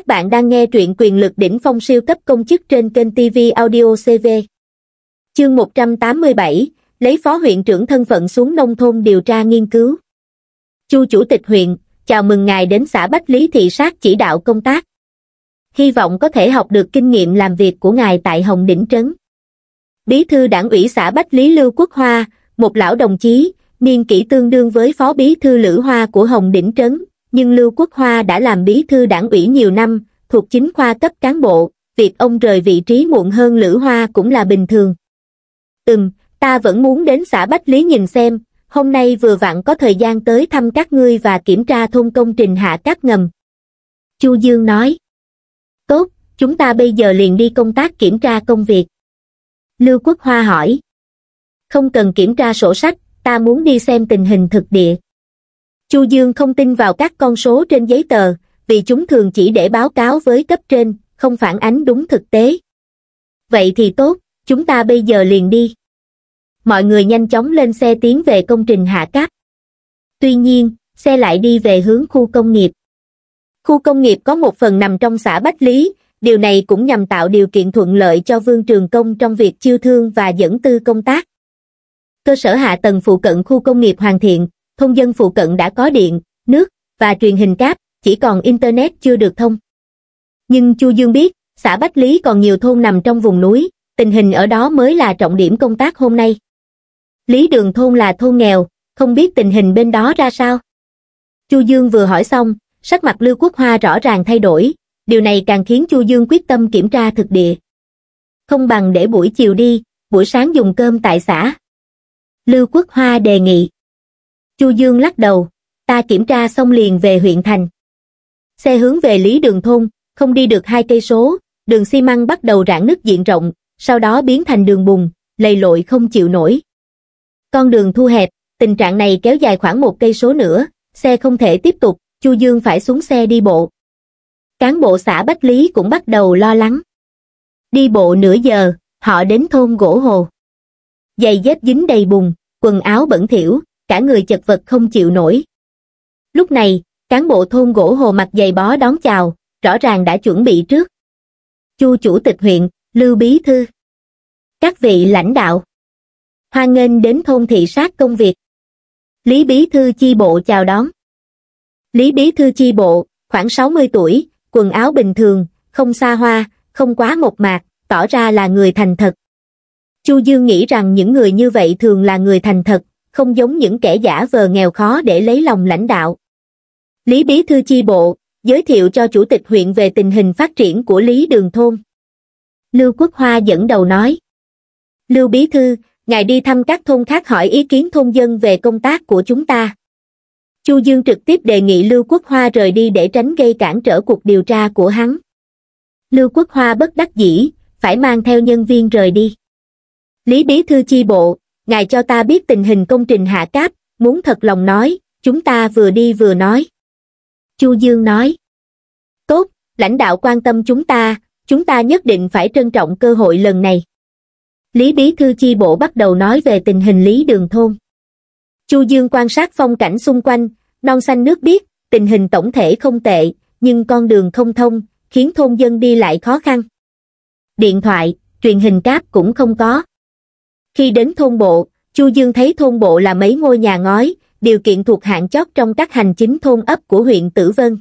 Các bạn đang nghe truyện quyền lực đỉnh phong siêu cấp công chức trên kênh TV Audio CV. Chương 187, lấy phó huyện trưởng thân phận xuống nông thôn điều tra nghiên cứu. Chu chủ tịch huyện, chào mừng ngài đến xã Bách Lý thị sát chỉ đạo công tác. Hy vọng có thể học được kinh nghiệm làm việc của ngài tại Hồng Đỉnh Trấn. Bí thư đảng ủy xã Bách Lý Lưu Quốc Hoa, một lão đồng chí, niên kỷ tương đương với phó bí thư Lữ Hoa của Hồng Đỉnh Trấn, nhưng Lưu Quốc Hoa đã làm bí thư đảng ủy nhiều năm, thuộc chính khoa cấp cán bộ, việc ông rời vị trí muộn hơn Lữ Hoa cũng là bình thường. Ừm, ta vẫn muốn đến xã Bách Lý nhìn xem, hôm nay vừa vặn có thời gian tới thăm các ngươi và kiểm tra thôn công trình hạ các ngầm. Chu Dương nói. Tốt, chúng ta bây giờ liền đi công tác kiểm tra công việc. Lưu Quốc Hoa hỏi. Không cần kiểm tra sổ sách, ta muốn đi xem tình hình thực địa. Chu Dương không tin vào các con số trên giấy tờ, vì chúng thường chỉ để báo cáo với cấp trên, không phản ánh đúng thực tế. Vậy thì tốt, chúng ta bây giờ liền đi. Mọi người nhanh chóng lên xe tiến về công trình hạ cáp. Tuy nhiên, xe lại đi về hướng khu công nghiệp. Khu công nghiệp có một phần nằm trong xã Bách Lý, điều này cũng nhằm tạo điều kiện thuận lợi cho Vương Trường Công trong việc chiêu thương và dẫn tư công tác. Cơ sở hạ tầng phụ cận khu công nghiệp hoàn thiện, thông dân phụ cận đã có điện, nước và truyền hình cáp, chỉ còn Internet chưa được thông. Nhưng Chu Dương biết, xã Bách Lý còn nhiều thôn nằm trong vùng núi, tình hình ở đó mới là trọng điểm công tác hôm nay. Lý Đường Thôn là thôn nghèo, không biết tình hình bên đó ra sao. Chu Dương vừa hỏi xong, sắc mặt Lưu Quốc Hoa rõ ràng thay đổi, điều này càng khiến Chu Dương quyết tâm kiểm tra thực địa. Không bằng để buổi chiều đi, buổi sáng dùng cơm tại xã. Lưu Quốc Hoa đề nghị chu dương lắc đầu ta kiểm tra xong liền về huyện thành xe hướng về lý đường thôn không đi được hai cây số đường xi măng bắt đầu rạn nứt diện rộng sau đó biến thành đường bùn lầy lội không chịu nổi con đường thu hẹp tình trạng này kéo dài khoảng một cây số nữa xe không thể tiếp tục chu dương phải xuống xe đi bộ cán bộ xã bách lý cũng bắt đầu lo lắng đi bộ nửa giờ họ đến thôn gỗ hồ giày dép dính đầy bùn quần áo bẩn thỉu cả người chật vật không chịu nổi. Lúc này, cán bộ thôn gỗ hồ mặt dày bó đón chào, rõ ràng đã chuẩn bị trước. Chu chủ tịch huyện, Lưu Bí Thư. Các vị lãnh đạo. Hoan nghênh đến thôn thị sát công việc. Lý Bí Thư chi bộ chào đón. Lý Bí Thư chi bộ, khoảng 60 tuổi, quần áo bình thường, không xa hoa, không quá một mạc, tỏ ra là người thành thật. Chu Dương nghĩ rằng những người như vậy thường là người thành thật, không giống những kẻ giả vờ nghèo khó để lấy lòng lãnh đạo. Lý Bí Thư Chi Bộ, giới thiệu cho Chủ tịch huyện về tình hình phát triển của Lý Đường Thôn. Lưu Quốc Hoa dẫn đầu nói. Lưu Bí Thư, ngài đi thăm các thôn khác hỏi ý kiến thôn dân về công tác của chúng ta. Chu Dương trực tiếp đề nghị Lưu Quốc Hoa rời đi để tránh gây cản trở cuộc điều tra của hắn. Lưu Quốc Hoa bất đắc dĩ, phải mang theo nhân viên rời đi. Lý Bí Thư Chi Bộ, ngài cho ta biết tình hình công trình hạ cáp, muốn thật lòng nói, chúng ta vừa đi vừa nói. Chu Dương nói, tốt, lãnh đạo quan tâm chúng ta, chúng ta nhất định phải trân trọng cơ hội lần này. Lý Bí Thư Chi Bộ bắt đầu nói về tình hình Lý Đường Thôn. Chu Dương quan sát phong cảnh xung quanh, non xanh nước biếc, tình hình tổng thể không tệ, nhưng con đường không thông, khiến thôn dân đi lại khó khăn. Điện thoại, truyền hình cáp cũng không có khi đến thôn bộ chu dương thấy thôn bộ là mấy ngôi nhà ngói điều kiện thuộc hạng chót trong các hành chính thôn ấp của huyện tử vân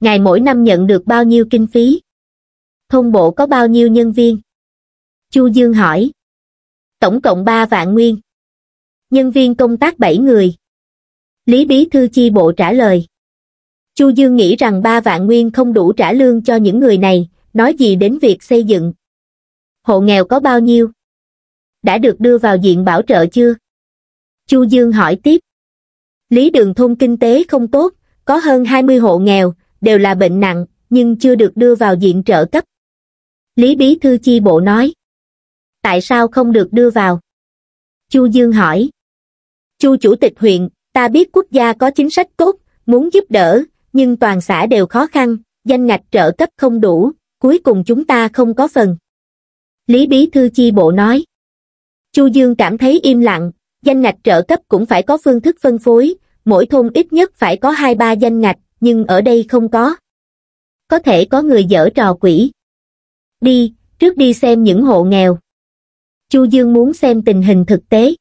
ngài mỗi năm nhận được bao nhiêu kinh phí thôn bộ có bao nhiêu nhân viên chu dương hỏi tổng cộng ba vạn nguyên nhân viên công tác bảy người lý bí thư chi bộ trả lời chu dương nghĩ rằng ba vạn nguyên không đủ trả lương cho những người này nói gì đến việc xây dựng hộ nghèo có bao nhiêu đã được đưa vào diện bảo trợ chưa? Chu Dương hỏi tiếp. Lý đường thôn kinh tế không tốt, có hơn 20 hộ nghèo, đều là bệnh nặng, nhưng chưa được đưa vào diện trợ cấp. Lý Bí Thư Chi Bộ nói. Tại sao không được đưa vào? Chu Dương hỏi. Chu Chủ tịch huyện, ta biết quốc gia có chính sách tốt, muốn giúp đỡ, nhưng toàn xã đều khó khăn, danh ngạch trợ cấp không đủ, cuối cùng chúng ta không có phần. Lý Bí Thư Chi Bộ nói. Chu Dương cảm thấy im lặng, danh ngạch trợ cấp cũng phải có phương thức phân phối, mỗi thôn ít nhất phải có 2-3 danh ngạch, nhưng ở đây không có. Có thể có người dở trò quỷ. Đi, trước đi xem những hộ nghèo. Chu Dương muốn xem tình hình thực tế.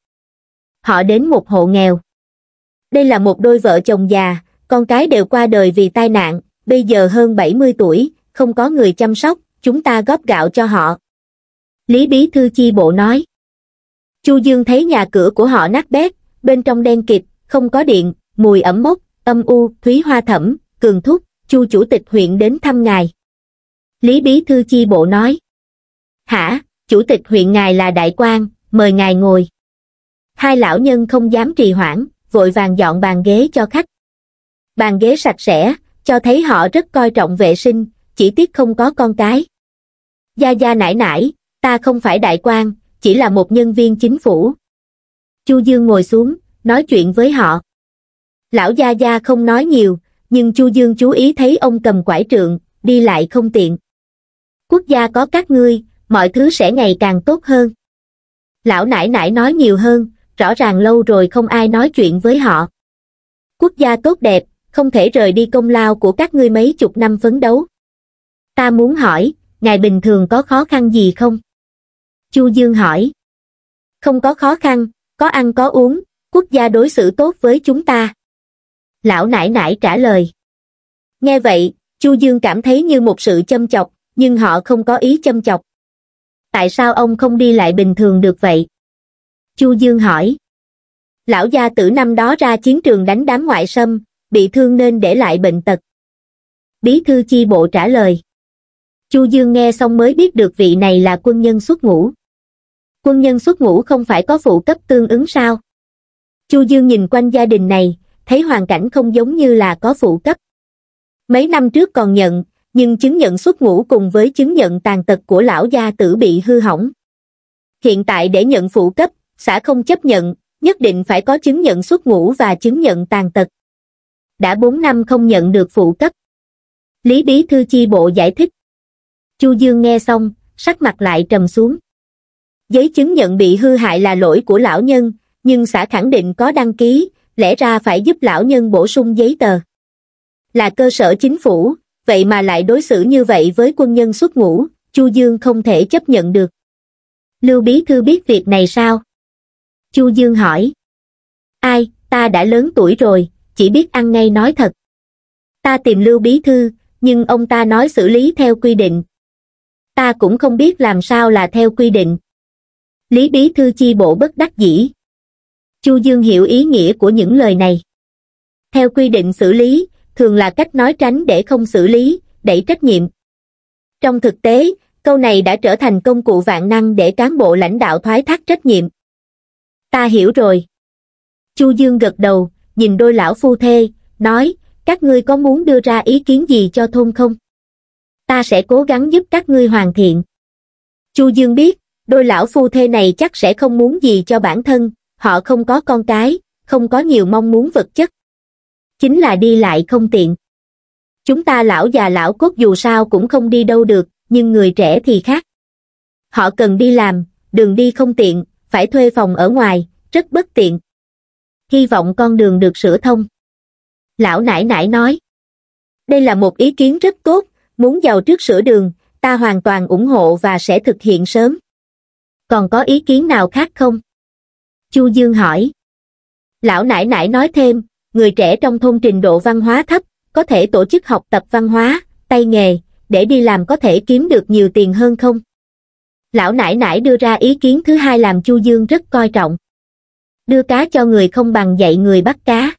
Họ đến một hộ nghèo. Đây là một đôi vợ chồng già, con cái đều qua đời vì tai nạn, bây giờ hơn 70 tuổi, không có người chăm sóc, chúng ta góp gạo cho họ. Lý Bí Thư Chi Bộ nói. Chu Dương thấy nhà cửa của họ nát bét, bên trong đen kịt, không có điện, mùi ẩm mốc, âm u, thúy hoa thẩm, cường thúc, Chu chủ tịch huyện đến thăm ngài. Lý Bí Thư Chi Bộ nói. Hả, chủ tịch huyện ngài là đại quan, mời ngài ngồi. Hai lão nhân không dám trì hoãn, vội vàng dọn bàn ghế cho khách. Bàn ghế sạch sẽ, cho thấy họ rất coi trọng vệ sinh, chỉ tiếc không có con cái. Gia gia nải nải, ta không phải đại quan, chỉ là một nhân viên chính phủ. Chu Dương ngồi xuống, nói chuyện với họ. Lão Gia Gia không nói nhiều, nhưng Chu Dương chú ý thấy ông cầm quải trượng, đi lại không tiện. Quốc gia có các ngươi, mọi thứ sẽ ngày càng tốt hơn. Lão nải nải nói nhiều hơn, rõ ràng lâu rồi không ai nói chuyện với họ. Quốc gia tốt đẹp, không thể rời đi công lao của các ngươi mấy chục năm phấn đấu. Ta muốn hỏi, ngài bình thường có khó khăn gì không? chu dương hỏi không có khó khăn có ăn có uống quốc gia đối xử tốt với chúng ta lão nãi nãi trả lời nghe vậy chu dương cảm thấy như một sự châm chọc nhưng họ không có ý châm chọc tại sao ông không đi lại bình thường được vậy chu dương hỏi lão gia tử năm đó ra chiến trường đánh đám ngoại xâm bị thương nên để lại bệnh tật bí thư chi bộ trả lời chu dương nghe xong mới biết được vị này là quân nhân xuất ngũ quân nhân xuất ngũ không phải có phụ cấp tương ứng sao? Chu Dương nhìn quanh gia đình này, thấy hoàn cảnh không giống như là có phụ cấp. Mấy năm trước còn nhận, nhưng chứng nhận xuất ngũ cùng với chứng nhận tàn tật của lão gia tử bị hư hỏng. Hiện tại để nhận phụ cấp, xã không chấp nhận, nhất định phải có chứng nhận xuất ngũ và chứng nhận tàn tật. Đã 4 năm không nhận được phụ cấp. Lý Bí Thư Chi Bộ giải thích. Chu Dương nghe xong, sắc mặt lại trầm xuống. Giấy chứng nhận bị hư hại là lỗi của lão nhân, nhưng xã khẳng định có đăng ký, lẽ ra phải giúp lão nhân bổ sung giấy tờ. Là cơ sở chính phủ, vậy mà lại đối xử như vậy với quân nhân xuất ngũ, Chu Dương không thể chấp nhận được. Lưu Bí Thư biết việc này sao? Chu Dương hỏi. Ai, ta đã lớn tuổi rồi, chỉ biết ăn ngay nói thật. Ta tìm Lưu Bí Thư, nhưng ông ta nói xử lý theo quy định. Ta cũng không biết làm sao là theo quy định. Lý Bí Thư chi bộ bất đắc dĩ. Chu Dương hiểu ý nghĩa của những lời này. Theo quy định xử lý, thường là cách nói tránh để không xử lý, đẩy trách nhiệm. Trong thực tế, câu này đã trở thành công cụ vạn năng để cán bộ lãnh đạo thoái thác trách nhiệm. Ta hiểu rồi. Chu Dương gật đầu, nhìn đôi lão phu thê, nói, các ngươi có muốn đưa ra ý kiến gì cho thôn không? Ta sẽ cố gắng giúp các ngươi hoàn thiện. Chu Dương biết, đôi lão phu thê này chắc sẽ không muốn gì cho bản thân, họ không có con cái, không có nhiều mong muốn vật chất. Chính là đi lại không tiện. Chúng ta lão già lão cốt dù sao cũng không đi đâu được, nhưng người trẻ thì khác. Họ cần đi làm, đường đi không tiện, phải thuê phòng ở ngoài, rất bất tiện. Hy vọng con đường được sửa thông. Lão nãi nãi nói. Đây là một ý kiến rất tốt, muốn giàu trước sửa đường, ta hoàn toàn ủng hộ và sẽ thực hiện sớm còn có ý kiến nào khác không chu dương hỏi lão nãi nãi nói thêm người trẻ trong thôn trình độ văn hóa thấp có thể tổ chức học tập văn hóa tay nghề để đi làm có thể kiếm được nhiều tiền hơn không lão nãi nãi đưa ra ý kiến thứ hai làm chu dương rất coi trọng đưa cá cho người không bằng dạy người bắt cá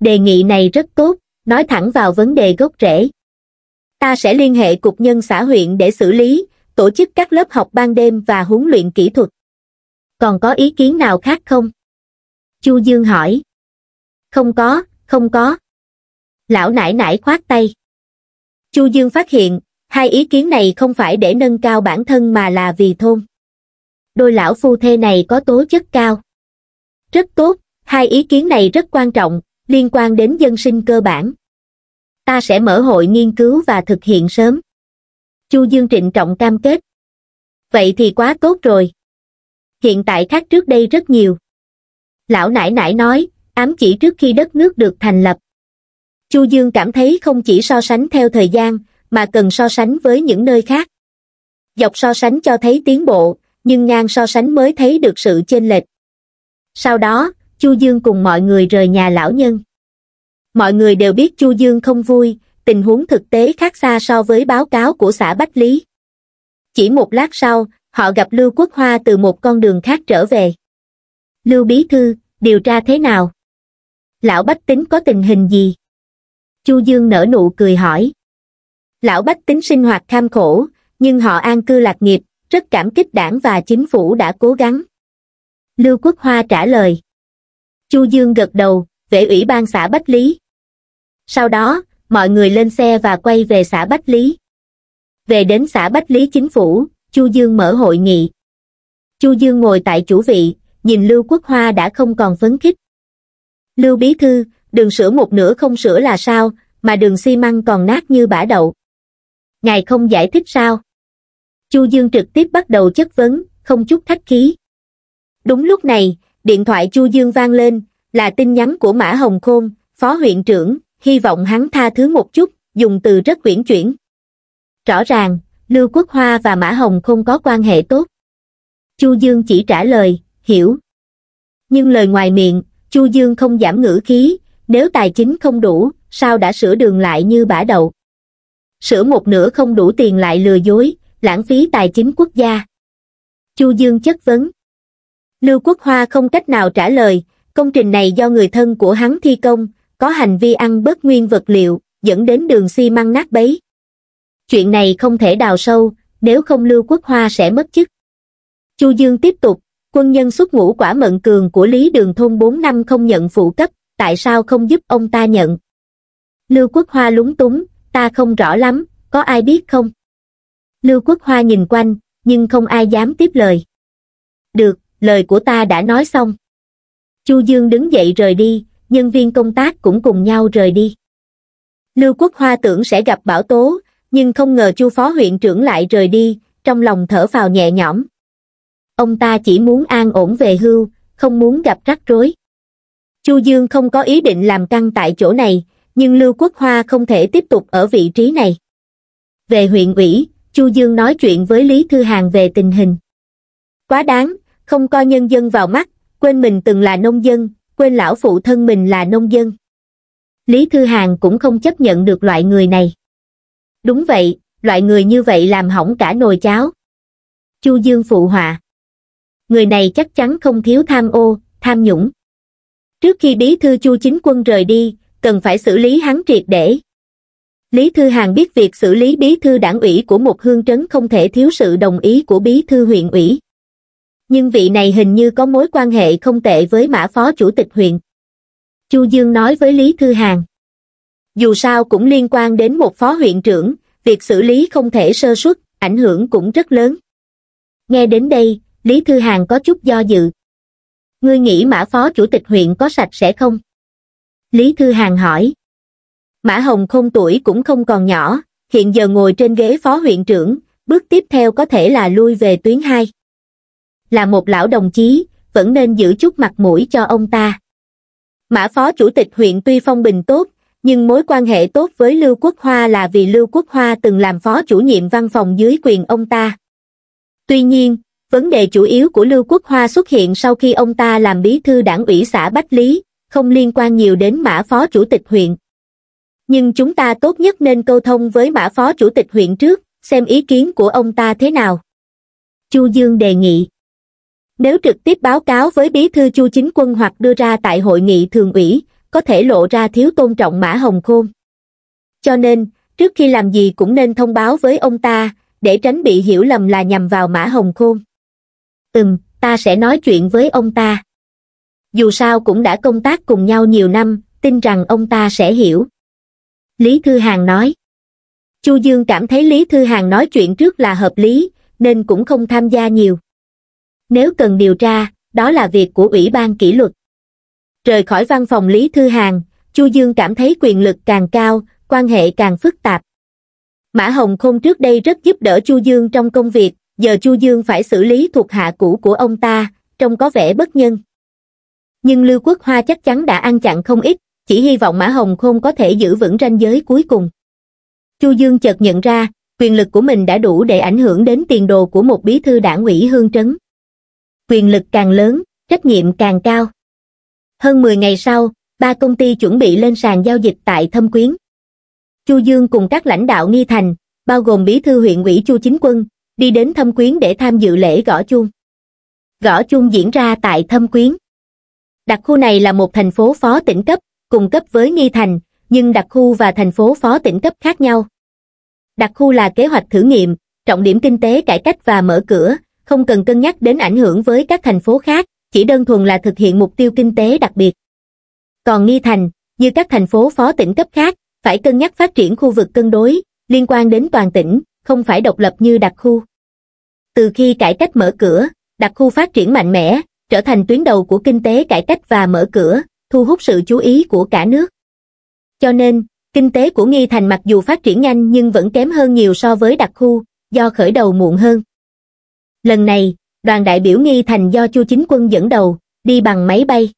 đề nghị này rất tốt nói thẳng vào vấn đề gốc rễ ta sẽ liên hệ cục nhân xã huyện để xử lý tổ chức các lớp học ban đêm và huấn luyện kỹ thuật. Còn có ý kiến nào khác không? Chu Dương hỏi. Không có, không có. Lão nải nải khoát tay. Chu Dương phát hiện, hai ý kiến này không phải để nâng cao bản thân mà là vì thôn. Đôi lão phu thê này có tố chất cao. Rất tốt, hai ý kiến này rất quan trọng, liên quan đến dân sinh cơ bản. Ta sẽ mở hội nghiên cứu và thực hiện sớm chu dương trịnh trọng cam kết vậy thì quá tốt rồi hiện tại khác trước đây rất nhiều lão nãi nãi nói ám chỉ trước khi đất nước được thành lập chu dương cảm thấy không chỉ so sánh theo thời gian mà cần so sánh với những nơi khác dọc so sánh cho thấy tiến bộ nhưng ngang so sánh mới thấy được sự chênh lệch sau đó chu dương cùng mọi người rời nhà lão nhân mọi người đều biết chu dương không vui tình huống thực tế khác xa so với báo cáo của xã Bách Lý. Chỉ một lát sau, họ gặp Lưu Quốc Hoa từ một con đường khác trở về. Lưu Bí Thư, điều tra thế nào? Lão Bách Tính có tình hình gì? Chu Dương nở nụ cười hỏi. Lão Bách Tính sinh hoạt kham khổ, nhưng họ an cư lạc nghiệp, rất cảm kích đảng và chính phủ đã cố gắng. Lưu Quốc Hoa trả lời. Chu Dương gật đầu, về ủy ban xã Bách Lý. Sau đó, mọi người lên xe và quay về xã Bách Lý. Về đến xã Bách Lý chính phủ, Chu Dương mở hội nghị. Chu Dương ngồi tại chủ vị, nhìn Lưu Quốc Hoa đã không còn phấn khích. Lưu Bí Thư, đường sửa một nửa không sửa là sao, mà đường xi măng còn nát như bã đậu. Ngài không giải thích sao? Chu Dương trực tiếp bắt đầu chất vấn, không chút thách khí. Đúng lúc này, điện thoại Chu Dương vang lên, là tin nhắn của Mã Hồng Khôn, Phó huyện trưởng, hy vọng hắn tha thứ một chút, dùng từ rất quyển chuyển. Rõ ràng, Lưu Quốc Hoa và Mã Hồng không có quan hệ tốt. Chu Dương chỉ trả lời, hiểu. Nhưng lời ngoài miệng, Chu Dương không giảm ngữ khí, nếu tài chính không đủ, sao đã sửa đường lại như bả đầu Sửa một nửa không đủ tiền lại lừa dối, lãng phí tài chính quốc gia. Chu Dương chất vấn. Lưu Quốc Hoa không cách nào trả lời, công trình này do người thân của hắn thi công, có hành vi ăn bớt nguyên vật liệu dẫn đến đường xi măng nát bấy chuyện này không thể đào sâu nếu không lưu quốc hoa sẽ mất chức chu dương tiếp tục quân nhân xuất ngũ quả mận cường của lý đường thôn bốn năm không nhận phụ cấp tại sao không giúp ông ta nhận lưu quốc hoa lúng túng ta không rõ lắm có ai biết không lưu quốc hoa nhìn quanh nhưng không ai dám tiếp lời được lời của ta đã nói xong chu dương đứng dậy rời đi nhân viên công tác cũng cùng nhau rời đi lưu quốc hoa tưởng sẽ gặp bảo tố nhưng không ngờ chu phó huyện trưởng lại rời đi trong lòng thở vào nhẹ nhõm ông ta chỉ muốn an ổn về hưu không muốn gặp rắc rối chu dương không có ý định làm căng tại chỗ này nhưng lưu quốc hoa không thể tiếp tục ở vị trí này về huyện ủy chu dương nói chuyện với lý thư Hàng về tình hình quá đáng không coi nhân dân vào mắt quên mình từng là nông dân quên lão phụ thân mình là nông dân. Lý Thư hàng cũng không chấp nhận được loại người này. Đúng vậy, loại người như vậy làm hỏng cả nồi cháo. Chu Dương phụ họa. Người này chắc chắn không thiếu tham ô, tham nhũng. Trước khi bí thư Chu Chính Quân rời đi, cần phải xử lý hắn triệt để. Lý Thư hàng biết việc xử lý bí thư đảng ủy của một hương trấn không thể thiếu sự đồng ý của bí thư huyện ủy nhưng vị này hình như có mối quan hệ không tệ với mã phó chủ tịch huyện. Chu Dương nói với Lý Thư Hàng. Dù sao cũng liên quan đến một phó huyện trưởng, việc xử lý không thể sơ suất, ảnh hưởng cũng rất lớn. Nghe đến đây, Lý Thư Hàng có chút do dự. Ngươi nghĩ mã phó chủ tịch huyện có sạch sẽ không? Lý Thư Hàng hỏi. Mã Hồng không tuổi cũng không còn nhỏ, hiện giờ ngồi trên ghế phó huyện trưởng, bước tiếp theo có thể là lui về tuyến 2 là một lão đồng chí vẫn nên giữ chút mặt mũi cho ông ta mã phó chủ tịch huyện tuy phong bình tốt nhưng mối quan hệ tốt với lưu quốc hoa là vì lưu quốc hoa từng làm phó chủ nhiệm văn phòng dưới quyền ông ta tuy nhiên vấn đề chủ yếu của lưu quốc hoa xuất hiện sau khi ông ta làm bí thư đảng ủy xã bách lý không liên quan nhiều đến mã phó chủ tịch huyện nhưng chúng ta tốt nhất nên câu thông với mã phó chủ tịch huyện trước xem ý kiến của ông ta thế nào chu dương đề nghị nếu trực tiếp báo cáo với bí thư chu chính quân hoặc đưa ra tại hội nghị thường ủy có thể lộ ra thiếu tôn trọng mã hồng khôn cho nên trước khi làm gì cũng nên thông báo với ông ta để tránh bị hiểu lầm là nhằm vào mã hồng khôn ừm ta sẽ nói chuyện với ông ta dù sao cũng đã công tác cùng nhau nhiều năm tin rằng ông ta sẽ hiểu lý thư Hàng nói chu dương cảm thấy lý thư Hàng nói chuyện trước là hợp lý nên cũng không tham gia nhiều nếu cần điều tra, đó là việc của Ủy ban kỷ luật. Rời khỏi văn phòng Lý Thư Hàng, Chu Dương cảm thấy quyền lực càng cao, quan hệ càng phức tạp. Mã Hồng Khôn trước đây rất giúp đỡ Chu Dương trong công việc, giờ Chu Dương phải xử lý thuộc hạ cũ của ông ta, trông có vẻ bất nhân. Nhưng Lưu Quốc Hoa chắc chắn đã ăn chặn không ít, chỉ hy vọng Mã Hồng Khôn có thể giữ vững ranh giới cuối cùng. Chu Dương chợt nhận ra, quyền lực của mình đã đủ để ảnh hưởng đến tiền đồ của một bí thư đảng ủy hương trấn quyền lực càng lớn trách nhiệm càng cao hơn mười ngày sau ba công ty chuẩn bị lên sàn giao dịch tại thâm quyến chu dương cùng các lãnh đạo nghi thành bao gồm bí thư huyện ủy chu chính quân đi đến thâm quyến để tham dự lễ gõ chuông gõ chuông diễn ra tại thâm quyến đặc khu này là một thành phố phó tỉnh cấp cùng cấp với nghi thành nhưng đặc khu và thành phố phó tỉnh cấp khác nhau đặc khu là kế hoạch thử nghiệm trọng điểm kinh tế cải cách và mở cửa không cần cân nhắc đến ảnh hưởng với các thành phố khác, chỉ đơn thuần là thực hiện mục tiêu kinh tế đặc biệt. Còn Nghi Thành, như các thành phố phó tỉnh cấp khác, phải cân nhắc phát triển khu vực cân đối, liên quan đến toàn tỉnh, không phải độc lập như đặc khu. Từ khi cải cách mở cửa, đặc khu phát triển mạnh mẽ, trở thành tuyến đầu của kinh tế cải cách và mở cửa, thu hút sự chú ý của cả nước. Cho nên, kinh tế của Nghi Thành mặc dù phát triển nhanh nhưng vẫn kém hơn nhiều so với đặc khu, do khởi đầu muộn hơn lần này đoàn đại biểu nghi thành do chu chính quân dẫn đầu đi bằng máy bay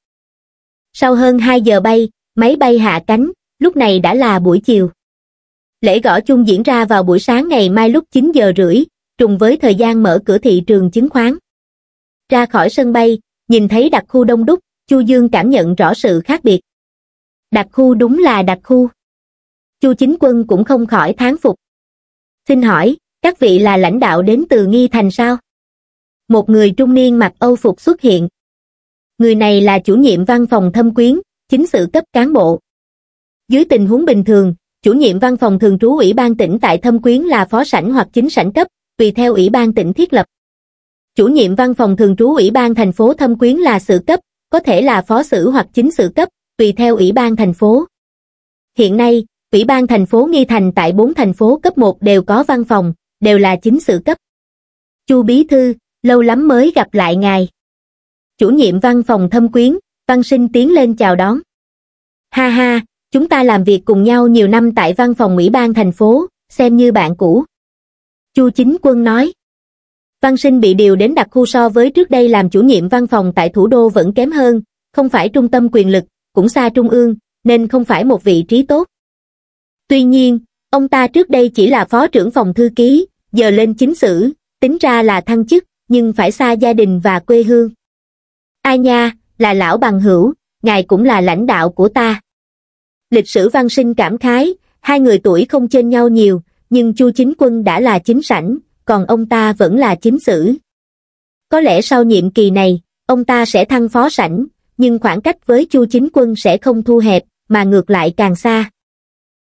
sau hơn hai giờ bay máy bay hạ cánh lúc này đã là buổi chiều lễ gõ chung diễn ra vào buổi sáng ngày mai lúc chín giờ rưỡi trùng với thời gian mở cửa thị trường chứng khoán ra khỏi sân bay nhìn thấy đặc khu đông đúc chu dương cảm nhận rõ sự khác biệt đặc khu đúng là đặc khu chu chính quân cũng không khỏi thán phục xin hỏi các vị là lãnh đạo đến từ nghi thành sao một người trung niên mặc âu phục xuất hiện. Người này là chủ nhiệm văn phòng thâm quyến, chính sự cấp cán bộ. Dưới tình huống bình thường, chủ nhiệm văn phòng thường trú ủy ban tỉnh tại thâm quyến là phó sảnh hoặc chính sảnh cấp, tùy theo ủy ban tỉnh thiết lập. Chủ nhiệm văn phòng thường trú ủy ban thành phố thâm quyến là sự cấp, có thể là phó sử hoặc chính sự cấp, tùy theo ủy ban thành phố. Hiện nay, ủy ban thành phố Nghi Thành tại bốn thành phố cấp 1 đều có văn phòng, đều là chính sự cấp. Chu Bí Thư, lâu lắm mới gặp lại ngài. Chủ nhiệm văn phòng thâm quyến, văn sinh tiến lên chào đón. Ha ha, chúng ta làm việc cùng nhau nhiều năm tại văn phòng ủy ban thành phố, xem như bạn cũ. Chu Chính Quân nói. Văn sinh bị điều đến đặc khu so với trước đây làm chủ nhiệm văn phòng tại thủ đô vẫn kém hơn, không phải trung tâm quyền lực, cũng xa trung ương, nên không phải một vị trí tốt. Tuy nhiên, ông ta trước đây chỉ là phó trưởng phòng thư ký, giờ lên chính sử, tính ra là thăng chức nhưng phải xa gia đình và quê hương. A nha, là lão bằng hữu, ngài cũng là lãnh đạo của ta. Lịch sử văn sinh cảm khái, hai người tuổi không chênh nhau nhiều, nhưng Chu Chính Quân đã là chính sảnh, còn ông ta vẫn là chính sử. Có lẽ sau nhiệm kỳ này, ông ta sẽ thăng phó sảnh, nhưng khoảng cách với Chu Chính Quân sẽ không thu hẹp, mà ngược lại càng xa.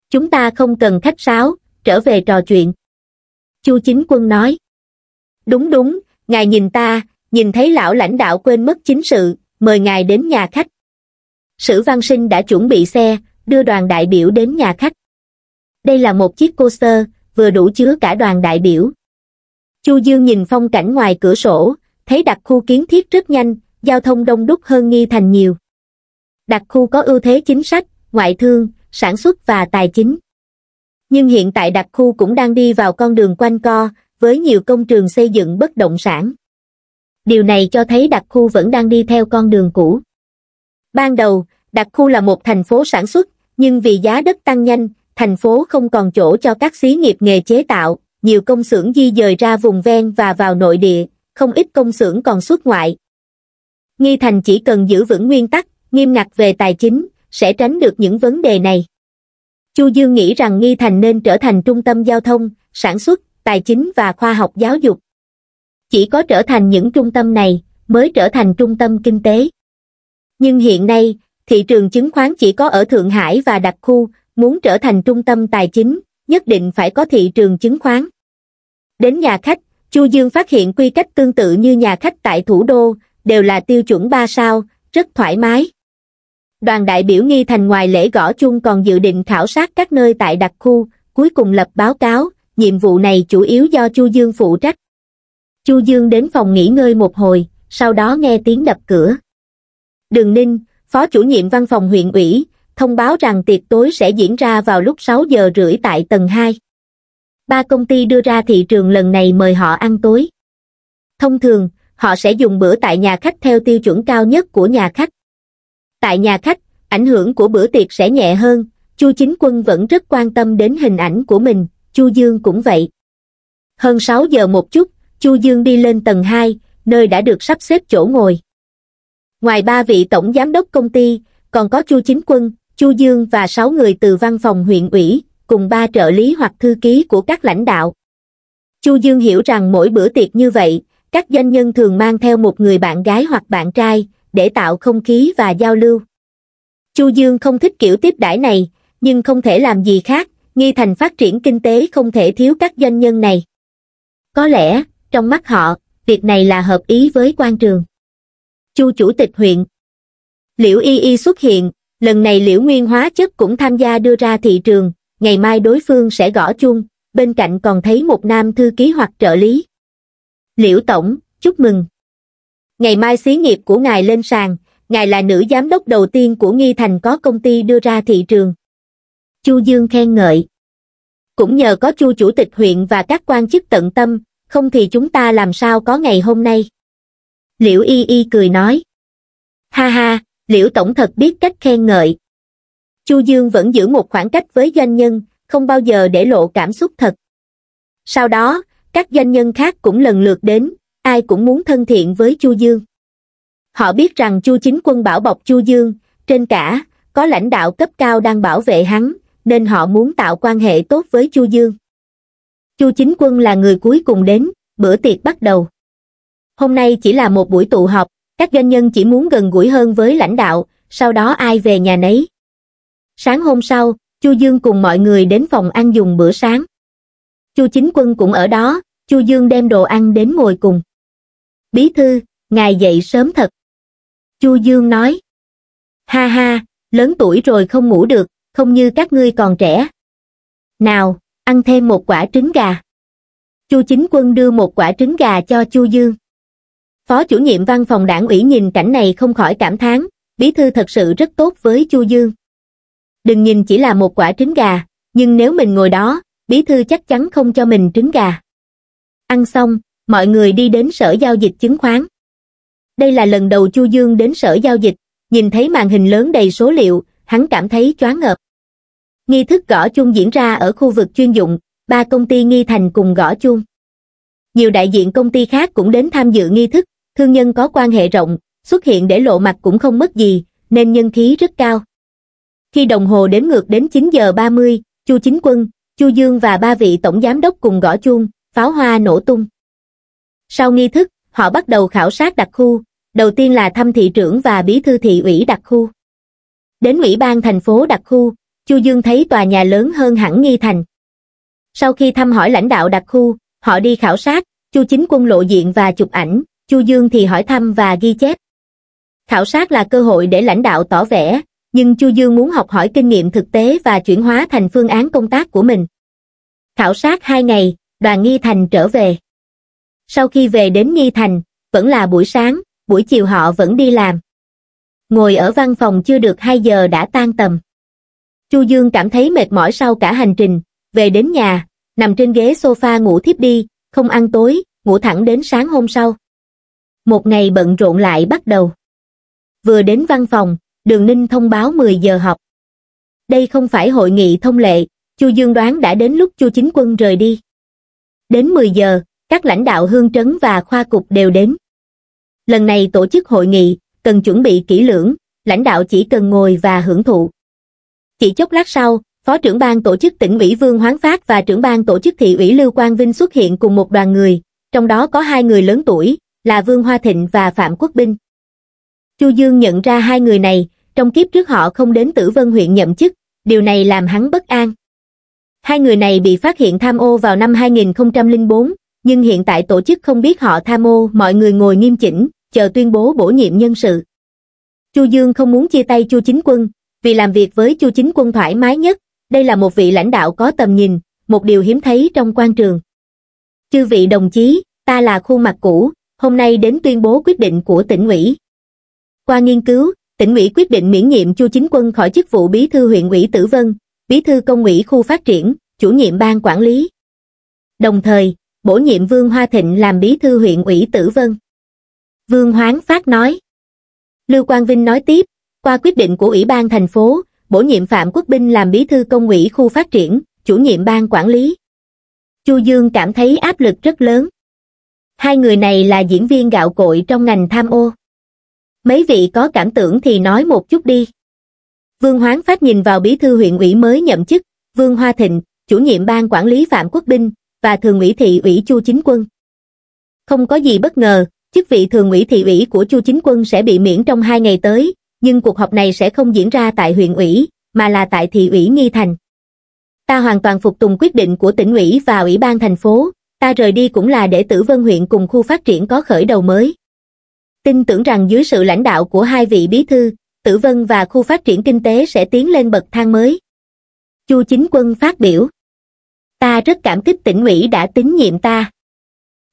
Chúng ta không cần khách sáo, trở về trò chuyện. Chu Chính Quân nói. Đúng đúng, ngài nhìn ta nhìn thấy lão lãnh đạo quên mất chính sự mời ngài đến nhà khách sử văn sinh đã chuẩn bị xe đưa đoàn đại biểu đến nhà khách đây là một chiếc cô sơ vừa đủ chứa cả đoàn đại biểu chu dương nhìn phong cảnh ngoài cửa sổ thấy đặc khu kiến thiết rất nhanh giao thông đông đúc hơn nghi thành nhiều đặc khu có ưu thế chính sách ngoại thương sản xuất và tài chính nhưng hiện tại đặc khu cũng đang đi vào con đường quanh co với nhiều công trường xây dựng bất động sản. Điều này cho thấy đặc khu vẫn đang đi theo con đường cũ. Ban đầu, đặc khu là một thành phố sản xuất, nhưng vì giá đất tăng nhanh, thành phố không còn chỗ cho các xí nghiệp nghề chế tạo, nhiều công xưởng di dời ra vùng ven và vào nội địa, không ít công xưởng còn xuất ngoại. Nghi thành chỉ cần giữ vững nguyên tắc, nghiêm ngặt về tài chính, sẽ tránh được những vấn đề này. Chu Dương nghĩ rằng Nghi Thành nên trở thành trung tâm giao thông, sản xuất, tài chính và khoa học giáo dục. Chỉ có trở thành những trung tâm này mới trở thành trung tâm kinh tế. Nhưng hiện nay, thị trường chứng khoán chỉ có ở Thượng Hải và đặc khu, muốn trở thành trung tâm tài chính, nhất định phải có thị trường chứng khoán. Đến nhà khách, Chu Dương phát hiện quy cách tương tự như nhà khách tại thủ đô, đều là tiêu chuẩn 3 sao, rất thoải mái. Đoàn đại biểu nghi thành ngoài lễ gõ chung còn dự định khảo sát các nơi tại đặc khu, cuối cùng lập báo cáo, nhiệm vụ này chủ yếu do Chu Dương phụ trách. Chu Dương đến phòng nghỉ ngơi một hồi, sau đó nghe tiếng đập cửa. Đường Ninh, phó chủ nhiệm văn phòng huyện ủy, thông báo rằng tiệc tối sẽ diễn ra vào lúc 6 giờ rưỡi tại tầng 2. Ba công ty đưa ra thị trường lần này mời họ ăn tối. Thông thường, họ sẽ dùng bữa tại nhà khách theo tiêu chuẩn cao nhất của nhà khách. Tại nhà khách, ảnh hưởng của bữa tiệc sẽ nhẹ hơn, Chu Chính Quân vẫn rất quan tâm đến hình ảnh của mình, Chu Dương cũng vậy. Hơn 6 giờ một chút, Chu Dương đi lên tầng 2, nơi đã được sắp xếp chỗ ngồi. Ngoài ba vị tổng giám đốc công ty, còn có Chu Chính Quân, Chu Dương và 6 người từ văn phòng huyện ủy, cùng ba trợ lý hoặc thư ký của các lãnh đạo. Chu Dương hiểu rằng mỗi bữa tiệc như vậy, các doanh nhân thường mang theo một người bạn gái hoặc bạn trai, để tạo không khí và giao lưu. Chu Dương không thích kiểu tiếp đãi này, nhưng không thể làm gì khác, nghi thành phát triển kinh tế không thể thiếu các doanh nhân này có lẽ trong mắt họ việc này là hợp ý với quan trường chu chủ tịch huyện liễu y y xuất hiện lần này liễu nguyên hóa chất cũng tham gia đưa ra thị trường ngày mai đối phương sẽ gõ chuông bên cạnh còn thấy một nam thư ký hoặc trợ lý liễu tổng chúc mừng ngày mai xí nghiệp của ngài lên sàn ngài là nữ giám đốc đầu tiên của nghi thành có công ty đưa ra thị trường chu dương khen ngợi cũng nhờ có chu chủ tịch huyện và các quan chức tận tâm không thì chúng ta làm sao có ngày hôm nay liễu y y cười nói ha ha liễu tổng thật biết cách khen ngợi chu dương vẫn giữ một khoảng cách với doanh nhân không bao giờ để lộ cảm xúc thật sau đó các doanh nhân khác cũng lần lượt đến ai cũng muốn thân thiện với chu dương họ biết rằng chu chính quân bảo bọc chu dương trên cả có lãnh đạo cấp cao đang bảo vệ hắn nên họ muốn tạo quan hệ tốt với Chu Dương. Chu Chính Quân là người cuối cùng đến, bữa tiệc bắt đầu. Hôm nay chỉ là một buổi tụ họp, các doanh nhân chỉ muốn gần gũi hơn với lãnh đạo, sau đó ai về nhà nấy. Sáng hôm sau, Chu Dương cùng mọi người đến phòng ăn dùng bữa sáng. Chu Chính Quân cũng ở đó, Chu Dương đem đồ ăn đến ngồi cùng. Bí thư, ngài dậy sớm thật. Chu Dương nói. Ha ha, lớn tuổi rồi không ngủ được, không như các ngươi còn trẻ nào ăn thêm một quả trứng gà chu chính quân đưa một quả trứng gà cho chu dương phó chủ nhiệm văn phòng đảng ủy nhìn cảnh này không khỏi cảm thán bí thư thật sự rất tốt với chu dương đừng nhìn chỉ là một quả trứng gà nhưng nếu mình ngồi đó bí thư chắc chắn không cho mình trứng gà ăn xong mọi người đi đến sở giao dịch chứng khoán đây là lần đầu chu dương đến sở giao dịch nhìn thấy màn hình lớn đầy số liệu hắn cảm thấy choáng ngợp. Nghi thức gõ chuông diễn ra ở khu vực chuyên dụng, ba công ty nghi thành cùng gõ chuông. Nhiều đại diện công ty khác cũng đến tham dự nghi thức, thương nhân có quan hệ rộng, xuất hiện để lộ mặt cũng không mất gì, nên nhân khí rất cao. Khi đồng hồ đến ngược đến 9 giờ 30, Chu Chính Quân, Chu Dương và ba vị tổng giám đốc cùng gõ chuông, pháo hoa nổ tung. Sau nghi thức, họ bắt đầu khảo sát đặc khu, đầu tiên là thăm thị trưởng và bí thư thị ủy đặc khu đến ủy ban thành phố đặc khu chu dương thấy tòa nhà lớn hơn hẳn nghi thành sau khi thăm hỏi lãnh đạo đặc khu họ đi khảo sát chu chính quân lộ diện và chụp ảnh chu dương thì hỏi thăm và ghi chép khảo sát là cơ hội để lãnh đạo tỏ vẻ nhưng chu dương muốn học hỏi kinh nghiệm thực tế và chuyển hóa thành phương án công tác của mình khảo sát hai ngày đoàn nghi thành trở về sau khi về đến nghi thành vẫn là buổi sáng buổi chiều họ vẫn đi làm ngồi ở văn phòng chưa được 2 giờ đã tan tầm. Chu Dương cảm thấy mệt mỏi sau cả hành trình, về đến nhà, nằm trên ghế sofa ngủ thiếp đi, không ăn tối, ngủ thẳng đến sáng hôm sau. Một ngày bận rộn lại bắt đầu. Vừa đến văn phòng, Đường Ninh thông báo 10 giờ họp. Đây không phải hội nghị thông lệ, Chu Dương đoán đã đến lúc Chu Chính Quân rời đi. Đến 10 giờ, các lãnh đạo hương trấn và khoa cục đều đến. Lần này tổ chức hội nghị, cần chuẩn bị kỹ lưỡng, lãnh đạo chỉ cần ngồi và hưởng thụ. Chỉ chốc lát sau, Phó trưởng ban tổ chức tỉnh ủy Vương Hoán Phát và trưởng ban tổ chức thị ủy Lưu Quang Vinh xuất hiện cùng một đoàn người, trong đó có hai người lớn tuổi, là Vương Hoa Thịnh và Phạm Quốc Binh. Chu Dương nhận ra hai người này, trong kiếp trước họ không đến Tử Vân huyện nhậm chức, điều này làm hắn bất an. Hai người này bị phát hiện tham ô vào năm 2004, nhưng hiện tại tổ chức không biết họ tham ô mọi người ngồi nghiêm chỉnh, chờ tuyên bố bổ nhiệm nhân sự. Chu Dương không muốn chia tay Chu Chính Quân, vì làm việc với Chu Chính Quân thoải mái nhất, đây là một vị lãnh đạo có tầm nhìn, một điều hiếm thấy trong quan trường. Chư vị đồng chí, ta là khuôn mặt cũ, hôm nay đến tuyên bố quyết định của tỉnh ủy. Qua nghiên cứu, tỉnh ủy quyết định miễn nhiệm Chu Chính Quân khỏi chức vụ bí thư huyện ủy Tử Vân, bí thư công ủy khu phát triển, chủ nhiệm ban quản lý. Đồng thời, bổ nhiệm Vương Hoa Thịnh làm bí thư huyện ủy Tử Vân. Vương Hoán Phát nói. Lưu Quang Vinh nói tiếp, qua quyết định của Ủy ban thành phố, bổ nhiệm Phạm Quốc Binh làm bí thư công ủy khu phát triển, chủ nhiệm ban quản lý. Chu Dương cảm thấy áp lực rất lớn. Hai người này là diễn viên gạo cội trong ngành tham ô. Mấy vị có cảm tưởng thì nói một chút đi. Vương Hoán Phát nhìn vào bí thư huyện ủy mới nhậm chức, Vương Hoa Thịnh, chủ nhiệm ban quản lý Phạm Quốc Binh và thường ủy thị ủy Chu Chính Quân. Không có gì bất ngờ, chức vị thường ủy thị ủy của Chu Chính Quân sẽ bị miễn trong hai ngày tới, nhưng cuộc họp này sẽ không diễn ra tại huyện ủy, mà là tại thị ủy Nghi Thành. Ta hoàn toàn phục tùng quyết định của tỉnh ủy và ủy ban thành phố, ta rời đi cũng là để tử vân huyện cùng khu phát triển có khởi đầu mới. Tin tưởng rằng dưới sự lãnh đạo của hai vị bí thư, tử vân và khu phát triển kinh tế sẽ tiến lên bậc thang mới. Chu Chính Quân phát biểu. Ta rất cảm kích tỉnh ủy đã tín nhiệm ta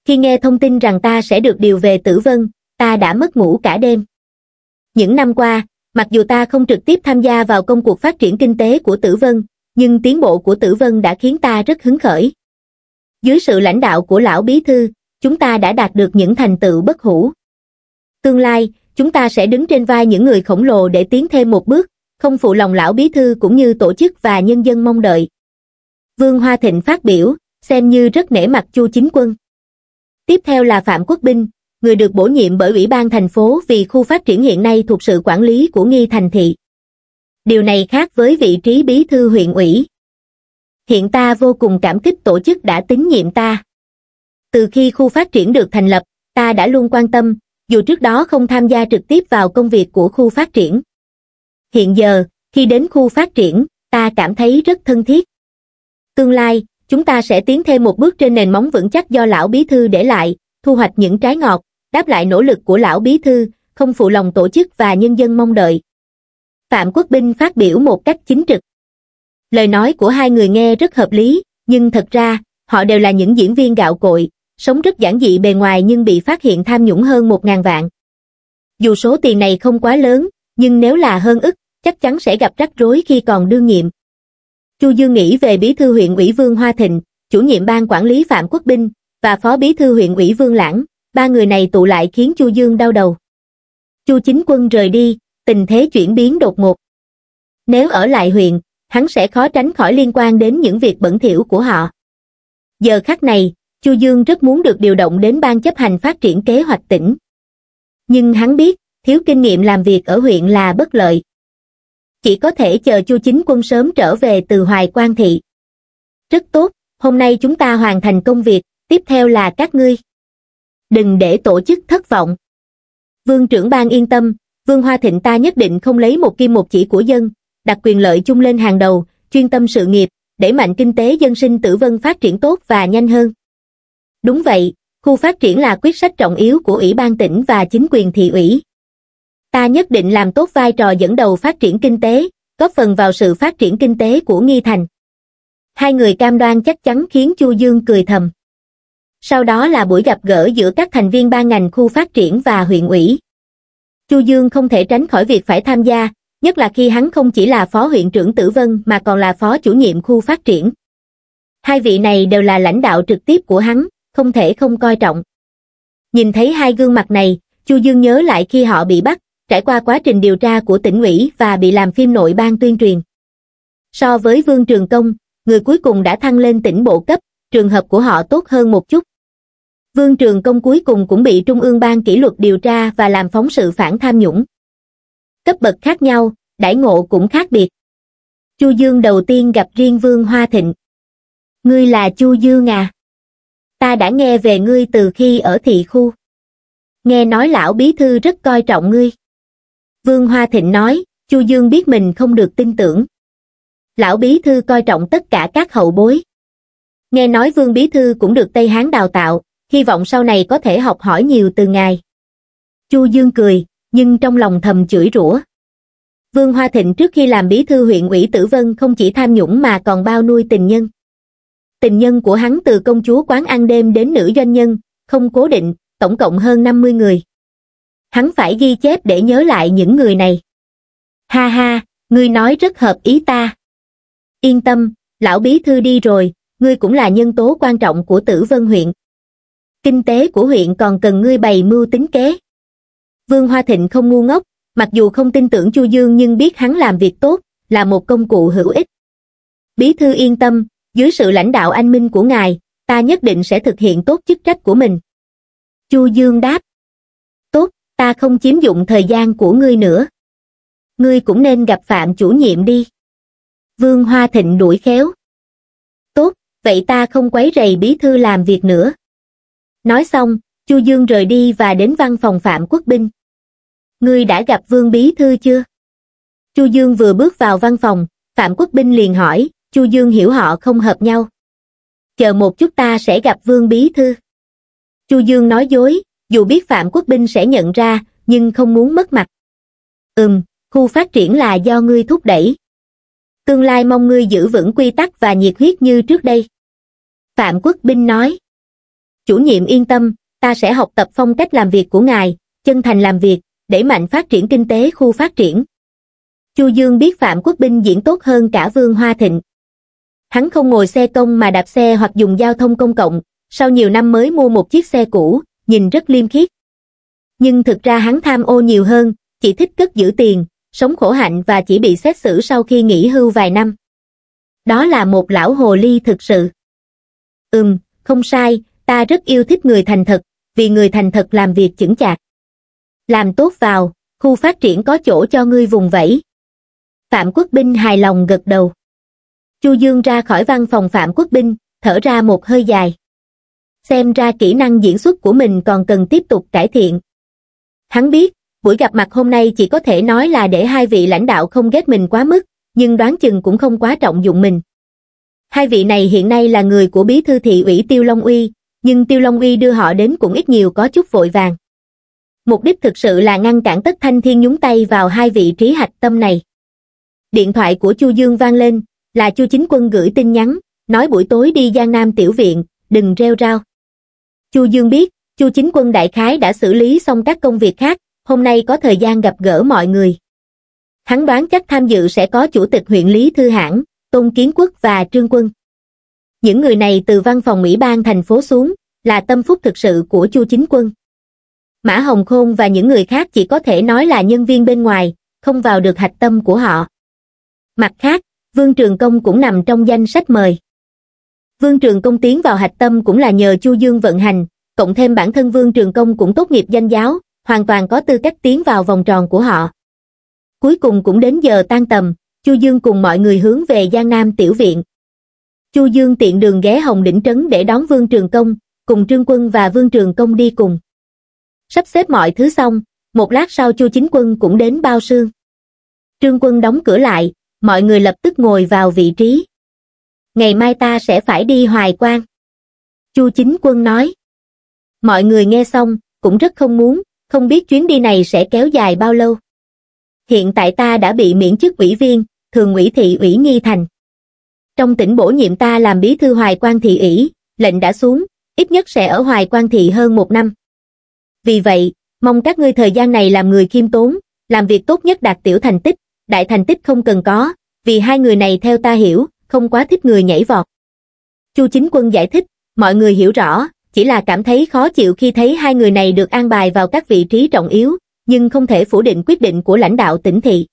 khi nghe thông tin rằng ta sẽ được điều về tử vân ta đã mất ngủ cả đêm những năm qua mặc dù ta không trực tiếp tham gia vào công cuộc phát triển kinh tế của tử vân nhưng tiến bộ của tử vân đã khiến ta rất hứng khởi dưới sự lãnh đạo của lão bí thư chúng ta đã đạt được những thành tựu bất hủ tương lai chúng ta sẽ đứng trên vai những người khổng lồ để tiến thêm một bước không phụ lòng lão bí thư cũng như tổ chức và nhân dân mong đợi vương hoa thịnh phát biểu xem như rất nể mặt chu chính quân Tiếp theo là Phạm Quốc Binh, người được bổ nhiệm bởi Ủy ban thành phố vì khu phát triển hiện nay thuộc sự quản lý của Nghi Thành Thị. Điều này khác với vị trí bí thư huyện ủy. Hiện ta vô cùng cảm kích tổ chức đã tín nhiệm ta. Từ khi khu phát triển được thành lập, ta đã luôn quan tâm, dù trước đó không tham gia trực tiếp vào công việc của khu phát triển. Hiện giờ, khi đến khu phát triển, ta cảm thấy rất thân thiết. Tương lai, chúng ta sẽ tiến thêm một bước trên nền móng vững chắc do lão bí thư để lại, thu hoạch những trái ngọt, đáp lại nỗ lực của lão bí thư, không phụ lòng tổ chức và nhân dân mong đợi. Phạm Quốc Binh phát biểu một cách chính trực. Lời nói của hai người nghe rất hợp lý, nhưng thật ra, họ đều là những diễn viên gạo cội, sống rất giản dị bề ngoài nhưng bị phát hiện tham nhũng hơn một ngàn vạn. Dù số tiền này không quá lớn, nhưng nếu là hơn ức, chắc chắn sẽ gặp rắc rối khi còn đương nhiệm. Chu Dương nghĩ về bí thư huyện ủy Vương Hoa Thịnh, chủ nhiệm ban quản lý Phạm Quốc Binh và phó bí thư huyện ủy Vương Lãng, ba người này tụ lại khiến Chu Dương đau đầu. Chu Chính Quân rời đi, tình thế chuyển biến đột ngột. Nếu ở lại huyện, hắn sẽ khó tránh khỏi liên quan đến những việc bẩn thỉu của họ. Giờ khắc này, Chu Dương rất muốn được điều động đến ban chấp hành phát triển kế hoạch tỉnh. Nhưng hắn biết, thiếu kinh nghiệm làm việc ở huyện là bất lợi, chỉ có thể chờ chu chính quân sớm trở về từ hoài quan thị rất tốt hôm nay chúng ta hoàn thành công việc tiếp theo là các ngươi đừng để tổ chức thất vọng vương trưởng ban yên tâm vương hoa thịnh ta nhất định không lấy một kim một chỉ của dân đặt quyền lợi chung lên hàng đầu chuyên tâm sự nghiệp để mạnh kinh tế dân sinh tử vân phát triển tốt và nhanh hơn đúng vậy khu phát triển là quyết sách trọng yếu của ủy ban tỉnh và chính quyền thị ủy ta nhất định làm tốt vai trò dẫn đầu phát triển kinh tế, góp phần vào sự phát triển kinh tế của Nghi Thành. Hai người cam đoan chắc chắn khiến Chu Dương cười thầm. Sau đó là buổi gặp gỡ giữa các thành viên ban ngành khu phát triển và huyện ủy. Chu Dương không thể tránh khỏi việc phải tham gia, nhất là khi hắn không chỉ là phó huyện trưởng Tử Vân mà còn là phó chủ nhiệm khu phát triển. Hai vị này đều là lãnh đạo trực tiếp của hắn, không thể không coi trọng. Nhìn thấy hai gương mặt này, Chu Dương nhớ lại khi họ bị bắt, trải qua quá trình điều tra của tỉnh ủy và bị làm phim nội ban tuyên truyền. So với Vương Trường Công, người cuối cùng đã thăng lên tỉnh bộ cấp, trường hợp của họ tốt hơn một chút. Vương Trường Công cuối cùng cũng bị Trung ương ban kỷ luật điều tra và làm phóng sự phản tham nhũng. Cấp bậc khác nhau, đãi ngộ cũng khác biệt. Chu Dương đầu tiên gặp riêng Vương Hoa Thịnh. Ngươi là Chu Dương à? Ta đã nghe về ngươi từ khi ở thị khu. Nghe nói lão bí thư rất coi trọng ngươi. Vương Hoa Thịnh nói, Chu Dương biết mình không được tin tưởng. Lão Bí Thư coi trọng tất cả các hậu bối. Nghe nói Vương Bí Thư cũng được Tây Hán đào tạo, hy vọng sau này có thể học hỏi nhiều từ ngài. Chu Dương cười, nhưng trong lòng thầm chửi rủa. Vương Hoa Thịnh trước khi làm bí thư huyện ủy Tử Vân không chỉ tham nhũng mà còn bao nuôi tình nhân. Tình nhân của hắn từ công chúa quán ăn đêm đến nữ doanh nhân, không cố định, tổng cộng hơn 50 người hắn phải ghi chép để nhớ lại những người này. Ha ha, ngươi nói rất hợp ý ta. Yên tâm, lão bí thư đi rồi, ngươi cũng là nhân tố quan trọng của tử vân huyện. Kinh tế của huyện còn cần ngươi bày mưu tính kế. Vương Hoa Thịnh không ngu ngốc, mặc dù không tin tưởng Chu Dương nhưng biết hắn làm việc tốt, là một công cụ hữu ích. Bí thư yên tâm, dưới sự lãnh đạo anh minh của ngài, ta nhất định sẽ thực hiện tốt chức trách của mình. Chu Dương đáp ta không chiếm dụng thời gian của ngươi nữa ngươi cũng nên gặp phạm chủ nhiệm đi vương hoa thịnh đuổi khéo tốt vậy ta không quấy rầy bí thư làm việc nữa nói xong chu dương rời đi và đến văn phòng phạm quốc binh ngươi đã gặp vương bí thư chưa chu dương vừa bước vào văn phòng phạm quốc binh liền hỏi chu dương hiểu họ không hợp nhau chờ một chút ta sẽ gặp vương bí thư chu dương nói dối dù biết Phạm Quốc Binh sẽ nhận ra, nhưng không muốn mất mặt. Ừm, khu phát triển là do ngươi thúc đẩy. Tương lai mong ngươi giữ vững quy tắc và nhiệt huyết như trước đây. Phạm Quốc Binh nói. Chủ nhiệm yên tâm, ta sẽ học tập phong cách làm việc của ngài, chân thành làm việc, để mạnh phát triển kinh tế khu phát triển. Chu Dương biết Phạm Quốc Binh diễn tốt hơn cả Vương Hoa Thịnh. Hắn không ngồi xe công mà đạp xe hoặc dùng giao thông công cộng, sau nhiều năm mới mua một chiếc xe cũ, nhìn rất liêm khiết. Nhưng thực ra hắn tham ô nhiều hơn, chỉ thích cất giữ tiền, sống khổ hạnh và chỉ bị xét xử sau khi nghỉ hưu vài năm. Đó là một lão hồ ly thực sự. Ừm, không sai, ta rất yêu thích người thành thật, vì người thành thật làm việc chững chạc. Làm tốt vào, khu phát triển có chỗ cho ngươi vùng vẫy. Phạm Quốc Binh hài lòng gật đầu. Chu Dương ra khỏi văn phòng Phạm Quốc Binh, thở ra một hơi dài xem ra kỹ năng diễn xuất của mình còn cần tiếp tục cải thiện. Hắn biết, buổi gặp mặt hôm nay chỉ có thể nói là để hai vị lãnh đạo không ghét mình quá mức, nhưng đoán chừng cũng không quá trọng dụng mình. Hai vị này hiện nay là người của bí thư thị ủy Tiêu Long Uy, nhưng Tiêu Long Uy đưa họ đến cũng ít nhiều có chút vội vàng. Mục đích thực sự là ngăn cản tất thanh thiên nhúng tay vào hai vị trí hạch tâm này. Điện thoại của Chu Dương vang lên, là Chu Chính Quân gửi tin nhắn, nói buổi tối đi Giang Nam Tiểu Viện, đừng reo rao. Chu Dương biết, Chu Chính Quân đại khái đã xử lý xong các công việc khác, hôm nay có thời gian gặp gỡ mọi người. Hắn đoán chắc tham dự sẽ có chủ tịch huyện Lý Thư Hãn, Tôn Kiến Quốc và Trương Quân. Những người này từ văn phòng Mỹ ban thành phố xuống, là tâm phúc thực sự của Chu Chính Quân. Mã Hồng Khôn và những người khác chỉ có thể nói là nhân viên bên ngoài, không vào được hạch tâm của họ. Mặt khác, Vương Trường Công cũng nằm trong danh sách mời. Vương Trường Công tiến vào hạch tâm cũng là nhờ Chu Dương vận hành, cộng thêm bản thân Vương Trường Công cũng tốt nghiệp danh giáo, hoàn toàn có tư cách tiến vào vòng tròn của họ. Cuối cùng cũng đến giờ tan tầm, Chu Dương cùng mọi người hướng về Giang Nam Tiểu Viện. Chu Dương tiện đường ghé Hồng Đỉnh Trấn để đón Vương Trường Công, cùng Trương Quân và Vương Trường Công đi cùng. Sắp xếp mọi thứ xong, một lát sau Chu Chính Quân cũng đến bao sương. Trương Quân đóng cửa lại, mọi người lập tức ngồi vào vị trí ngày mai ta sẽ phải đi hoài quan. Chu chính quân nói. Mọi người nghe xong, cũng rất không muốn, không biết chuyến đi này sẽ kéo dài bao lâu. Hiện tại ta đã bị miễn chức ủy viên, thường ủy thị ủy nghi thành. Trong tỉnh bổ nhiệm ta làm bí thư hoài quan thị ủy, lệnh đã xuống, ít nhất sẽ ở hoài quan thị hơn một năm. Vì vậy, mong các ngươi thời gian này làm người khiêm tốn, làm việc tốt nhất đạt tiểu thành tích, đại thành tích không cần có, vì hai người này theo ta hiểu, không quá thích người nhảy vọt. Chu Chính Quân giải thích, mọi người hiểu rõ, chỉ là cảm thấy khó chịu khi thấy hai người này được an bài vào các vị trí trọng yếu, nhưng không thể phủ định quyết định của lãnh đạo tỉnh thị.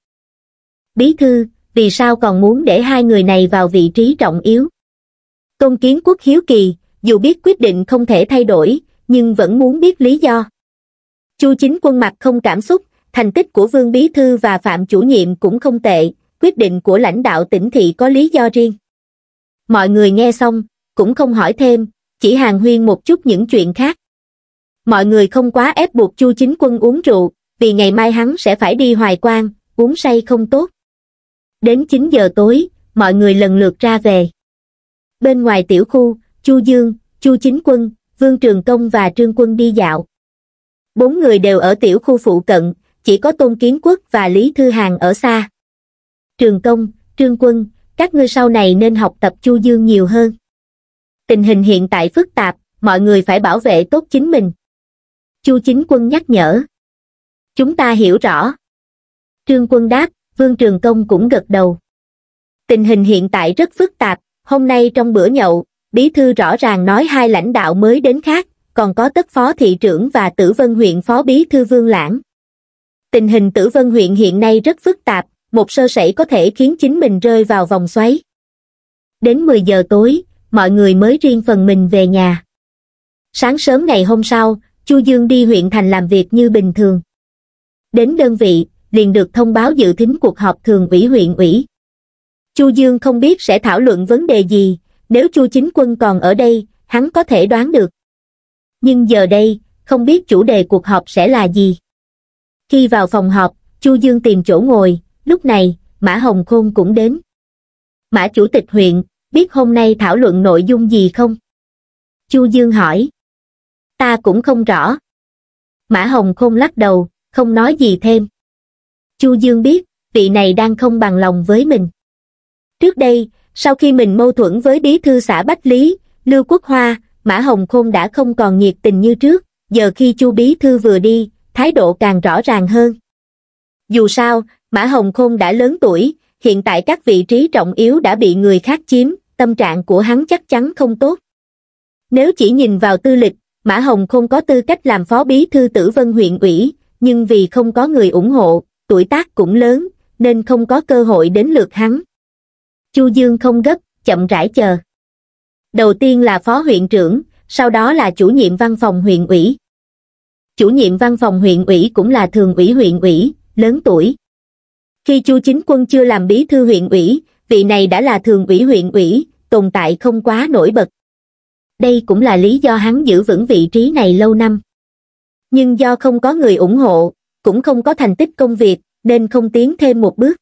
Bí thư, vì sao còn muốn để hai người này vào vị trí trọng yếu? Tôn Kiến Quốc hiếu kỳ, dù biết quyết định không thể thay đổi, nhưng vẫn muốn biết lý do. Chu Chính Quân mặt không cảm xúc, thành tích của Vương Bí Thư và Phạm chủ nhiệm cũng không tệ, quyết định của lãnh đạo tỉnh thị có lý do riêng. Mọi người nghe xong, cũng không hỏi thêm, chỉ hàng huyên một chút những chuyện khác. Mọi người không quá ép buộc Chu Chính Quân uống rượu, vì ngày mai hắn sẽ phải đi hoài quan, uống say không tốt. Đến 9 giờ tối, mọi người lần lượt ra về. Bên ngoài tiểu khu, Chu Dương, Chu Chính Quân, Vương Trường Công và Trương Quân đi dạo. Bốn người đều ở tiểu khu phụ cận, chỉ có Tôn Kiến Quốc và Lý Thư Hàng ở xa trường công, trương quân, các ngươi sau này nên học tập Chu Dương nhiều hơn. Tình hình hiện tại phức tạp, mọi người phải bảo vệ tốt chính mình. Chu chính quân nhắc nhở. Chúng ta hiểu rõ. Trương quân đáp, Vương Trường Công cũng gật đầu. Tình hình hiện tại rất phức tạp, hôm nay trong bữa nhậu, Bí Thư rõ ràng nói hai lãnh đạo mới đến khác, còn có tất phó thị trưởng và tử vân huyện phó Bí Thư Vương Lãng. Tình hình tử vân huyện hiện nay rất phức tạp, một sơ sẩy có thể khiến chính mình rơi vào vòng xoáy. Đến 10 giờ tối, mọi người mới riêng phần mình về nhà. Sáng sớm ngày hôm sau, Chu Dương đi huyện thành làm việc như bình thường. Đến đơn vị, liền được thông báo dự thính cuộc họp thường ủy huyện ủy. Chu Dương không biết sẽ thảo luận vấn đề gì, nếu Chu Chính Quân còn ở đây, hắn có thể đoán được. Nhưng giờ đây, không biết chủ đề cuộc họp sẽ là gì. Khi vào phòng họp, Chu Dương tìm chỗ ngồi, lúc này mã hồng khôn cũng đến mã chủ tịch huyện biết hôm nay thảo luận nội dung gì không chu dương hỏi ta cũng không rõ mã hồng khôn lắc đầu không nói gì thêm chu dương biết vị này đang không bằng lòng với mình trước đây sau khi mình mâu thuẫn với bí thư xã bách lý lưu quốc hoa mã hồng khôn đã không còn nhiệt tình như trước giờ khi chu bí thư vừa đi thái độ càng rõ ràng hơn dù sao Mã Hồng Khôn đã lớn tuổi, hiện tại các vị trí trọng yếu đã bị người khác chiếm, tâm trạng của hắn chắc chắn không tốt. Nếu chỉ nhìn vào tư lịch, Mã Hồng Khôn có tư cách làm phó bí thư tử vân huyện ủy, nhưng vì không có người ủng hộ, tuổi tác cũng lớn, nên không có cơ hội đến lượt hắn. Chu Dương không gấp, chậm rãi chờ. Đầu tiên là phó huyện trưởng, sau đó là chủ nhiệm văn phòng huyện ủy. Chủ nhiệm văn phòng huyện ủy cũng là thường ủy huyện ủy, lớn tuổi, khi chu chính quân chưa làm bí thư huyện ủy vị này đã là thường ủy huyện ủy tồn tại không quá nổi bật đây cũng là lý do hắn giữ vững vị trí này lâu năm nhưng do không có người ủng hộ cũng không có thành tích công việc nên không tiến thêm một bước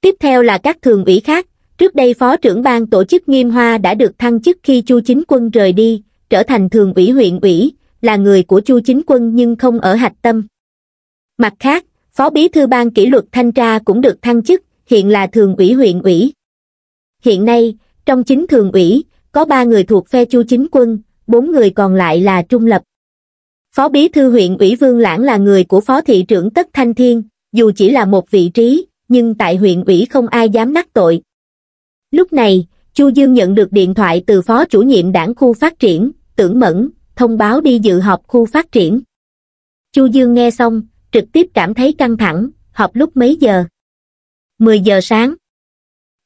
tiếp theo là các thường ủy khác trước đây phó trưởng ban tổ chức nghiêm hoa đã được thăng chức khi chu chính quân rời đi trở thành thường ủy huyện ủy là người của chu chính quân nhưng không ở hạch tâm mặt khác phó bí thư ban kỷ luật thanh tra cũng được thăng chức hiện là thường ủy huyện ủy hiện nay trong chính thường ủy có ba người thuộc phe chu chính quân bốn người còn lại là trung lập phó bí thư huyện ủy vương lãng là người của phó thị trưởng tất thanh thiên dù chỉ là một vị trí nhưng tại huyện ủy không ai dám nắc tội lúc này chu dương nhận được điện thoại từ phó chủ nhiệm đảng khu phát triển tưởng mẫn thông báo đi dự họp khu phát triển chu dương nghe xong trực tiếp cảm thấy căng thẳng họp lúc mấy giờ mười giờ sáng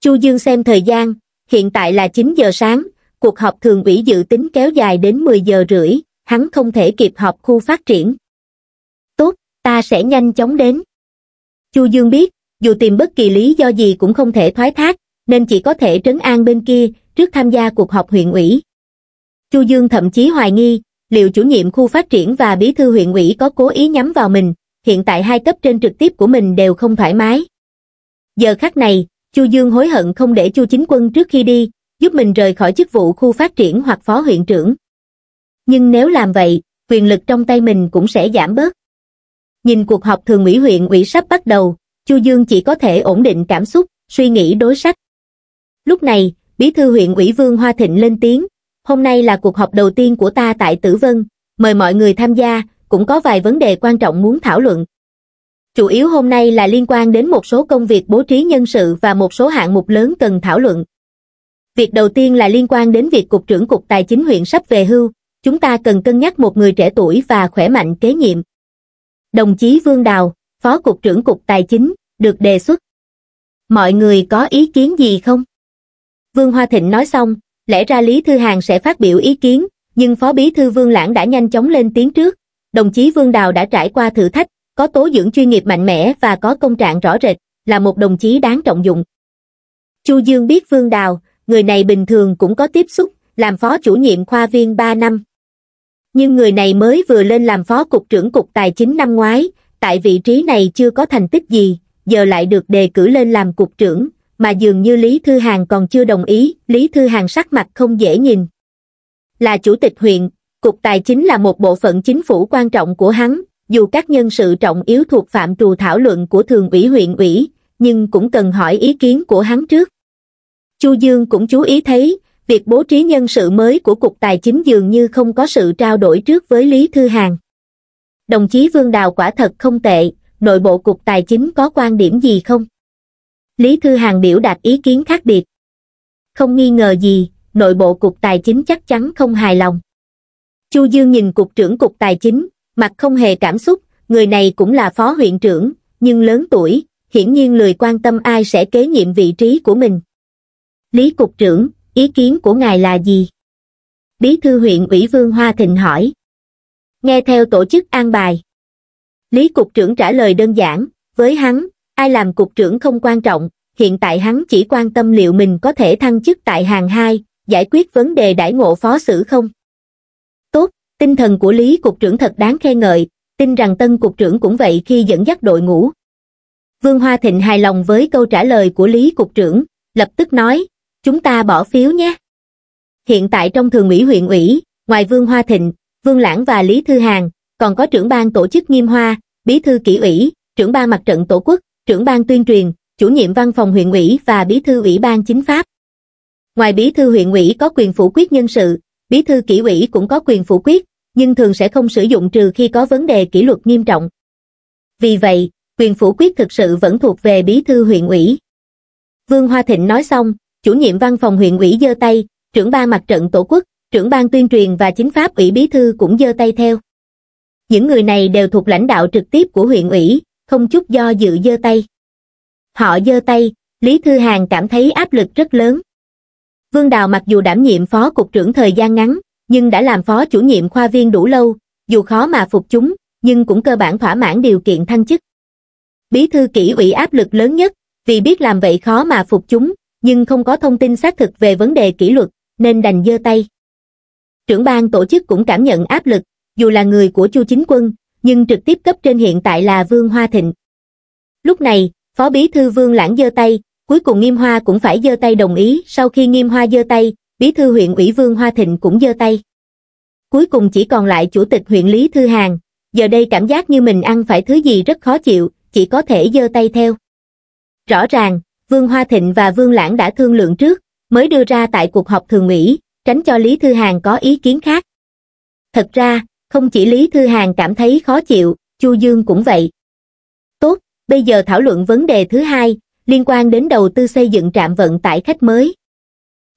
chu dương xem thời gian hiện tại là chín giờ sáng cuộc họp thường ủy dự tính kéo dài đến mười giờ rưỡi hắn không thể kịp họp khu phát triển tốt ta sẽ nhanh chóng đến chu dương biết dù tìm bất kỳ lý do gì cũng không thể thoái thác nên chỉ có thể trấn an bên kia trước tham gia cuộc họp huyện ủy chu dương thậm chí hoài nghi liệu chủ nhiệm khu phát triển và bí thư huyện ủy có cố ý nhắm vào mình hiện tại hai cấp trên trực tiếp của mình đều không thoải mái. Giờ khắc này, Chu Dương hối hận không để Chu Chính Quân trước khi đi, giúp mình rời khỏi chức vụ khu phát triển hoặc phó huyện trưởng. Nhưng nếu làm vậy, quyền lực trong tay mình cũng sẽ giảm bớt. Nhìn cuộc họp thường ủy huyện ủy sắp bắt đầu, Chu Dương chỉ có thể ổn định cảm xúc, suy nghĩ đối sách. Lúc này, Bí thư huyện ủy Vương Hoa Thịnh lên tiếng, hôm nay là cuộc họp đầu tiên của ta tại Tử Vân, mời mọi người tham gia, cũng có vài vấn đề quan trọng muốn thảo luận. Chủ yếu hôm nay là liên quan đến một số công việc bố trí nhân sự và một số hạng mục lớn cần thảo luận. Việc đầu tiên là liên quan đến việc Cục trưởng Cục Tài chính huyện sắp về hưu, chúng ta cần cân nhắc một người trẻ tuổi và khỏe mạnh kế nhiệm. Đồng chí Vương Đào, Phó Cục trưởng Cục Tài chính, được đề xuất. Mọi người có ý kiến gì không? Vương Hoa Thịnh nói xong, lẽ ra Lý Thư Hàng sẽ phát biểu ý kiến, nhưng Phó Bí Thư Vương Lãng đã nhanh chóng lên tiếng trước, đồng chí Vương Đào đã trải qua thử thách, có tố dưỡng chuyên nghiệp mạnh mẽ và có công trạng rõ rệt, là một đồng chí đáng trọng dụng. Chu Dương biết Vương Đào, người này bình thường cũng có tiếp xúc, làm phó chủ nhiệm khoa viên 3 năm. Nhưng người này mới vừa lên làm phó cục trưởng cục tài chính năm ngoái, tại vị trí này chưa có thành tích gì, giờ lại được đề cử lên làm cục trưởng, mà dường như Lý Thư Hàng còn chưa đồng ý, Lý Thư Hàng sắc mặt không dễ nhìn. Là chủ tịch huyện, Cục Tài chính là một bộ phận chính phủ quan trọng của hắn, dù các nhân sự trọng yếu thuộc phạm trù thảo luận của thường ủy huyện ủy, nhưng cũng cần hỏi ý kiến của hắn trước. Chu Dương cũng chú ý thấy, việc bố trí nhân sự mới của Cục Tài chính dường như không có sự trao đổi trước với Lý Thư Hàn. Đồng chí Vương Đào quả thật không tệ, nội bộ Cục Tài chính có quan điểm gì không? Lý Thư Hàn biểu đạt ý kiến khác biệt. Không nghi ngờ gì, nội bộ Cục Tài chính chắc chắn không hài lòng. Chu Dương nhìn cục trưởng cục tài chính, mặt không hề cảm xúc, người này cũng là phó huyện trưởng, nhưng lớn tuổi, hiển nhiên lười quan tâm ai sẽ kế nhiệm vị trí của mình. Lý cục trưởng, ý kiến của ngài là gì? Bí thư huyện ủy Vương Hoa Thịnh hỏi. Nghe theo tổ chức an bài. Lý cục trưởng trả lời đơn giản, với hắn, ai làm cục trưởng không quan trọng, hiện tại hắn chỉ quan tâm liệu mình có thể thăng chức tại hàng 2, giải quyết vấn đề đãi ngộ phó xử không. Tinh thần của Lý Cục trưởng thật đáng khen ngợi, tin rằng tân Cục trưởng cũng vậy khi dẫn dắt đội ngũ. Vương Hoa Thịnh hài lòng với câu trả lời của Lý Cục trưởng, lập tức nói, chúng ta bỏ phiếu nhé. Hiện tại trong thường ủy huyện ủy, ngoài Vương Hoa Thịnh, Vương Lãng và Lý Thư Hàng, còn có trưởng ban tổ chức Nghiêm Hoa, bí thư kỷ ủy, trưởng ban mặt trận tổ quốc, trưởng ban tuyên truyền, chủ nhiệm văn phòng huyện ủy và bí thư ủy ban chính pháp. Ngoài bí thư huyện ủy có quyền phủ quyết nhân sự, bí thư kỷ ủy cũng có quyền phủ quyết, nhưng thường sẽ không sử dụng trừ khi có vấn đề kỷ luật nghiêm trọng. Vì vậy, quyền phủ quyết thực sự vẫn thuộc về bí thư huyện ủy. Vương Hoa Thịnh nói xong, chủ nhiệm văn phòng huyện ủy giơ tay, trưởng ban mặt trận tổ quốc, trưởng ban tuyên truyền và chính pháp ủy bí thư cũng giơ tay theo. Những người này đều thuộc lãnh đạo trực tiếp của huyện ủy, không chút do dự giơ tay. Họ giơ tay, Lý Thư Hàng cảm thấy áp lực rất lớn. Vương Đào mặc dù đảm nhiệm phó cục trưởng thời gian ngắn, nhưng đã làm phó chủ nhiệm khoa viên đủ lâu, dù khó mà phục chúng, nhưng cũng cơ bản thỏa mãn điều kiện thăng chức. Bí thư kỷ ủy áp lực lớn nhất, vì biết làm vậy khó mà phục chúng, nhưng không có thông tin xác thực về vấn đề kỷ luật, nên đành giơ tay. Trưởng ban tổ chức cũng cảm nhận áp lực, dù là người của Chu Chính Quân, nhưng trực tiếp cấp trên hiện tại là Vương Hoa Thịnh. Lúc này, Phó Bí Thư Vương Lãng giơ tay, Cuối cùng Nghiêm Hoa cũng phải giơ tay đồng ý, sau khi Nghiêm Hoa giơ tay, bí thư huyện ủy Vương Hoa Thịnh cũng giơ tay. Cuối cùng chỉ còn lại chủ tịch huyện Lý Thư Hàng, giờ đây cảm giác như mình ăn phải thứ gì rất khó chịu, chỉ có thể giơ tay theo. Rõ ràng, Vương Hoa Thịnh và Vương Lãng đã thương lượng trước, mới đưa ra tại cuộc họp thường ủy, tránh cho Lý Thư Hàng có ý kiến khác. Thật ra, không chỉ Lý Thư Hàng cảm thấy khó chịu, Chu Dương cũng vậy. Tốt, bây giờ thảo luận vấn đề thứ hai, liên quan đến đầu tư xây dựng trạm vận tải khách mới.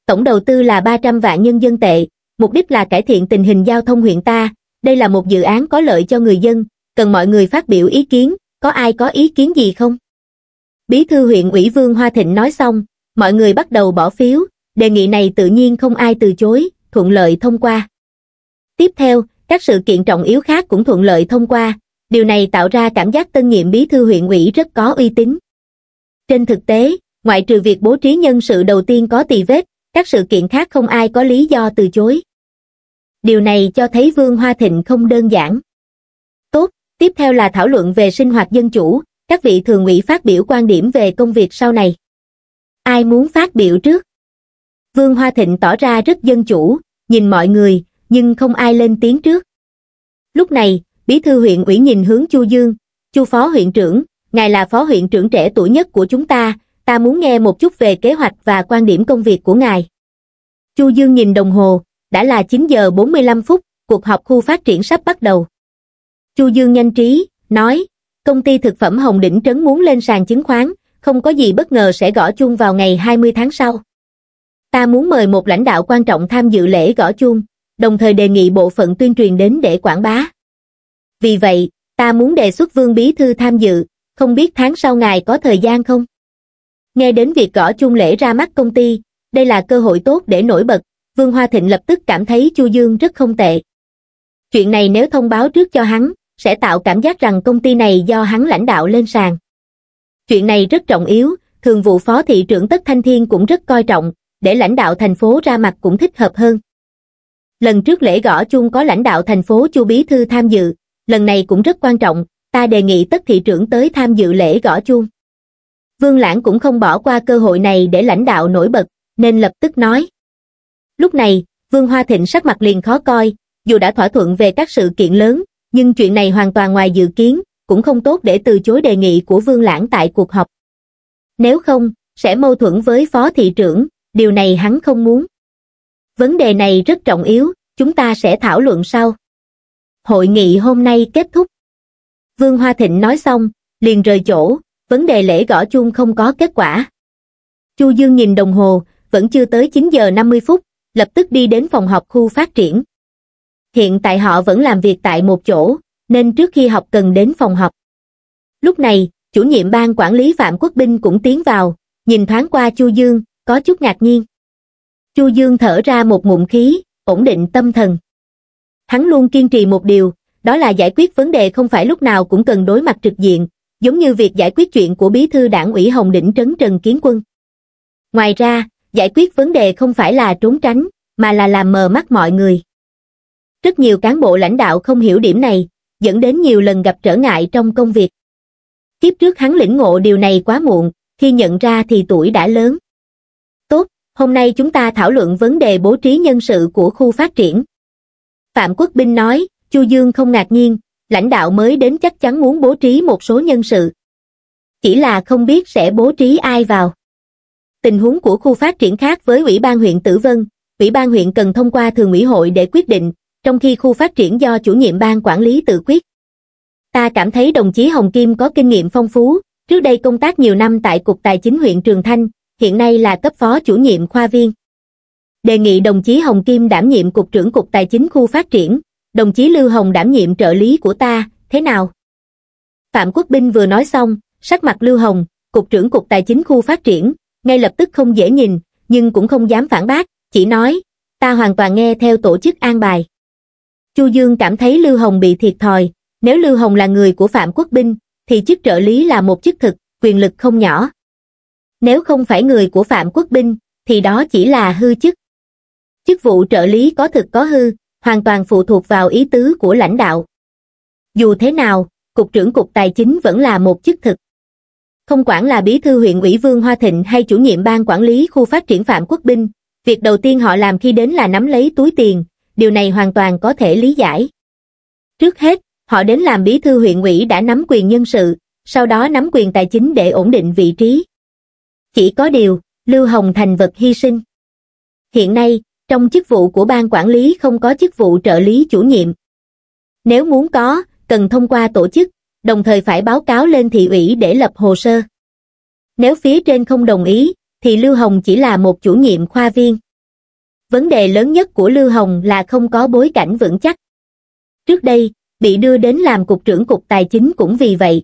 Tổng đầu tư là 300 vạn nhân dân tệ, mục đích là cải thiện tình hình giao thông huyện ta. Đây là một dự án có lợi cho người dân, cần mọi người phát biểu ý kiến, có ai có ý kiến gì không? Bí thư huyện ủy Vương Hoa Thịnh nói xong, mọi người bắt đầu bỏ phiếu, đề nghị này tự nhiên không ai từ chối, thuận lợi thông qua. Tiếp theo, các sự kiện trọng yếu khác cũng thuận lợi thông qua, điều này tạo ra cảm giác tân nhiệm bí thư huyện ủy rất có uy tín. Trên thực tế, ngoại trừ việc bố trí nhân sự đầu tiên có tỳ vết, các sự kiện khác không ai có lý do từ chối. Điều này cho thấy Vương Hoa Thịnh không đơn giản. Tốt, tiếp theo là thảo luận về sinh hoạt dân chủ, các vị thường ủy phát biểu quan điểm về công việc sau này. Ai muốn phát biểu trước? Vương Hoa Thịnh tỏ ra rất dân chủ, nhìn mọi người, nhưng không ai lên tiếng trước. Lúc này, bí thư huyện ủy nhìn hướng Chu Dương, Chu phó huyện trưởng, ngài là phó huyện trưởng trẻ tuổi nhất của chúng ta, ta muốn nghe một chút về kế hoạch và quan điểm công việc của ngài. Chu Dương nhìn đồng hồ, đã là 9 giờ 45 phút, cuộc họp khu phát triển sắp bắt đầu. Chu Dương nhanh trí, nói, công ty thực phẩm Hồng Đỉnh Trấn muốn lên sàn chứng khoán, không có gì bất ngờ sẽ gõ chung vào ngày 20 tháng sau. Ta muốn mời một lãnh đạo quan trọng tham dự lễ gõ chung, đồng thời đề nghị bộ phận tuyên truyền đến để quảng bá. Vì vậy, ta muốn đề xuất Vương Bí Thư tham dự, không biết tháng sau ngài có thời gian không nghe đến việc gõ chung lễ ra mắt công ty đây là cơ hội tốt để nổi bật vương hoa thịnh lập tức cảm thấy chu dương rất không tệ chuyện này nếu thông báo trước cho hắn sẽ tạo cảm giác rằng công ty này do hắn lãnh đạo lên sàn chuyện này rất trọng yếu thường vụ phó thị trưởng tất thanh thiên cũng rất coi trọng để lãnh đạo thành phố ra mặt cũng thích hợp hơn lần trước lễ gõ chung có lãnh đạo thành phố chu bí thư tham dự lần này cũng rất quan trọng ta đề nghị tất thị trưởng tới tham dự lễ gõ chuông vương lãng cũng không bỏ qua cơ hội này để lãnh đạo nổi bật nên lập tức nói lúc này vương hoa thịnh sắc mặt liền khó coi dù đã thỏa thuận về các sự kiện lớn nhưng chuyện này hoàn toàn ngoài dự kiến cũng không tốt để từ chối đề nghị của vương lãng tại cuộc họp nếu không sẽ mâu thuẫn với phó thị trưởng điều này hắn không muốn vấn đề này rất trọng yếu chúng ta sẽ thảo luận sau hội nghị hôm nay kết thúc Vương Hoa Thịnh nói xong, liền rời chỗ, vấn đề lễ gõ chung không có kết quả. Chu Dương nhìn đồng hồ, vẫn chưa tới 9 giờ 50 phút, lập tức đi đến phòng học khu phát triển. Hiện tại họ vẫn làm việc tại một chỗ, nên trước khi học cần đến phòng học. Lúc này, chủ nhiệm ban quản lý Phạm Quốc Binh cũng tiến vào, nhìn thoáng qua Chu Dương, có chút ngạc nhiên. Chu Dương thở ra một ngụm khí, ổn định tâm thần. Hắn luôn kiên trì một điều, đó là giải quyết vấn đề không phải lúc nào cũng cần đối mặt trực diện, giống như việc giải quyết chuyện của bí thư đảng ủy Hồng Đỉnh Trấn Trần Kiến Quân. Ngoài ra, giải quyết vấn đề không phải là trốn tránh, mà là làm mờ mắt mọi người. Rất nhiều cán bộ lãnh đạo không hiểu điểm này, dẫn đến nhiều lần gặp trở ngại trong công việc. Kiếp trước hắn lĩnh ngộ điều này quá muộn, khi nhận ra thì tuổi đã lớn. Tốt, hôm nay chúng ta thảo luận vấn đề bố trí nhân sự của khu phát triển. Phạm Quốc Binh nói, Chu Dương không ngạc nhiên, lãnh đạo mới đến chắc chắn muốn bố trí một số nhân sự. Chỉ là không biết sẽ bố trí ai vào. Tình huống của khu phát triển khác với Ủy ban huyện Tử Vân, Ủy ban huyện cần thông qua thường ủy hội để quyết định, trong khi khu phát triển do chủ nhiệm ban quản lý tự quyết. Ta cảm thấy đồng chí Hồng Kim có kinh nghiệm phong phú, trước đây công tác nhiều năm tại Cục Tài chính huyện Trường Thanh, hiện nay là cấp phó chủ nhiệm khoa viên. Đề nghị đồng chí Hồng Kim đảm nhiệm Cục trưởng Cục Tài chính khu phát triển, đồng chí Lưu Hồng đảm nhiệm trợ lý của ta, thế nào? Phạm Quốc Binh vừa nói xong, sắc mặt Lưu Hồng, Cục trưởng Cục Tài chính khu phát triển, ngay lập tức không dễ nhìn, nhưng cũng không dám phản bác, chỉ nói, ta hoàn toàn nghe theo tổ chức an bài. Chu Dương cảm thấy Lưu Hồng bị thiệt thòi, nếu Lưu Hồng là người của Phạm Quốc Binh, thì chức trợ lý là một chức thực, quyền lực không nhỏ. Nếu không phải người của Phạm Quốc Binh, thì đó chỉ là hư chức. Chức vụ trợ lý có thực có hư, hoàn toàn phụ thuộc vào ý tứ của lãnh đạo. Dù thế nào, Cục trưởng Cục Tài chính vẫn là một chức thực. Không quản là bí thư huyện ủy Vương Hoa Thịnh hay chủ nhiệm ban quản lý khu phát triển Phạm Quốc Binh, việc đầu tiên họ làm khi đến là nắm lấy túi tiền, điều này hoàn toàn có thể lý giải. Trước hết, họ đến làm bí thư huyện ủy đã nắm quyền nhân sự, sau đó nắm quyền tài chính để ổn định vị trí. Chỉ có điều, Lưu Hồng Thành vật hy sinh. Hiện nay, trong chức vụ của ban quản lý không có chức vụ trợ lý chủ nhiệm. Nếu muốn có, cần thông qua tổ chức, đồng thời phải báo cáo lên thị ủy để lập hồ sơ. Nếu phía trên không đồng ý, thì Lưu Hồng chỉ là một chủ nhiệm khoa viên. Vấn đề lớn nhất của Lưu Hồng là không có bối cảnh vững chắc. Trước đây, bị đưa đến làm cục trưởng cục tài chính cũng vì vậy.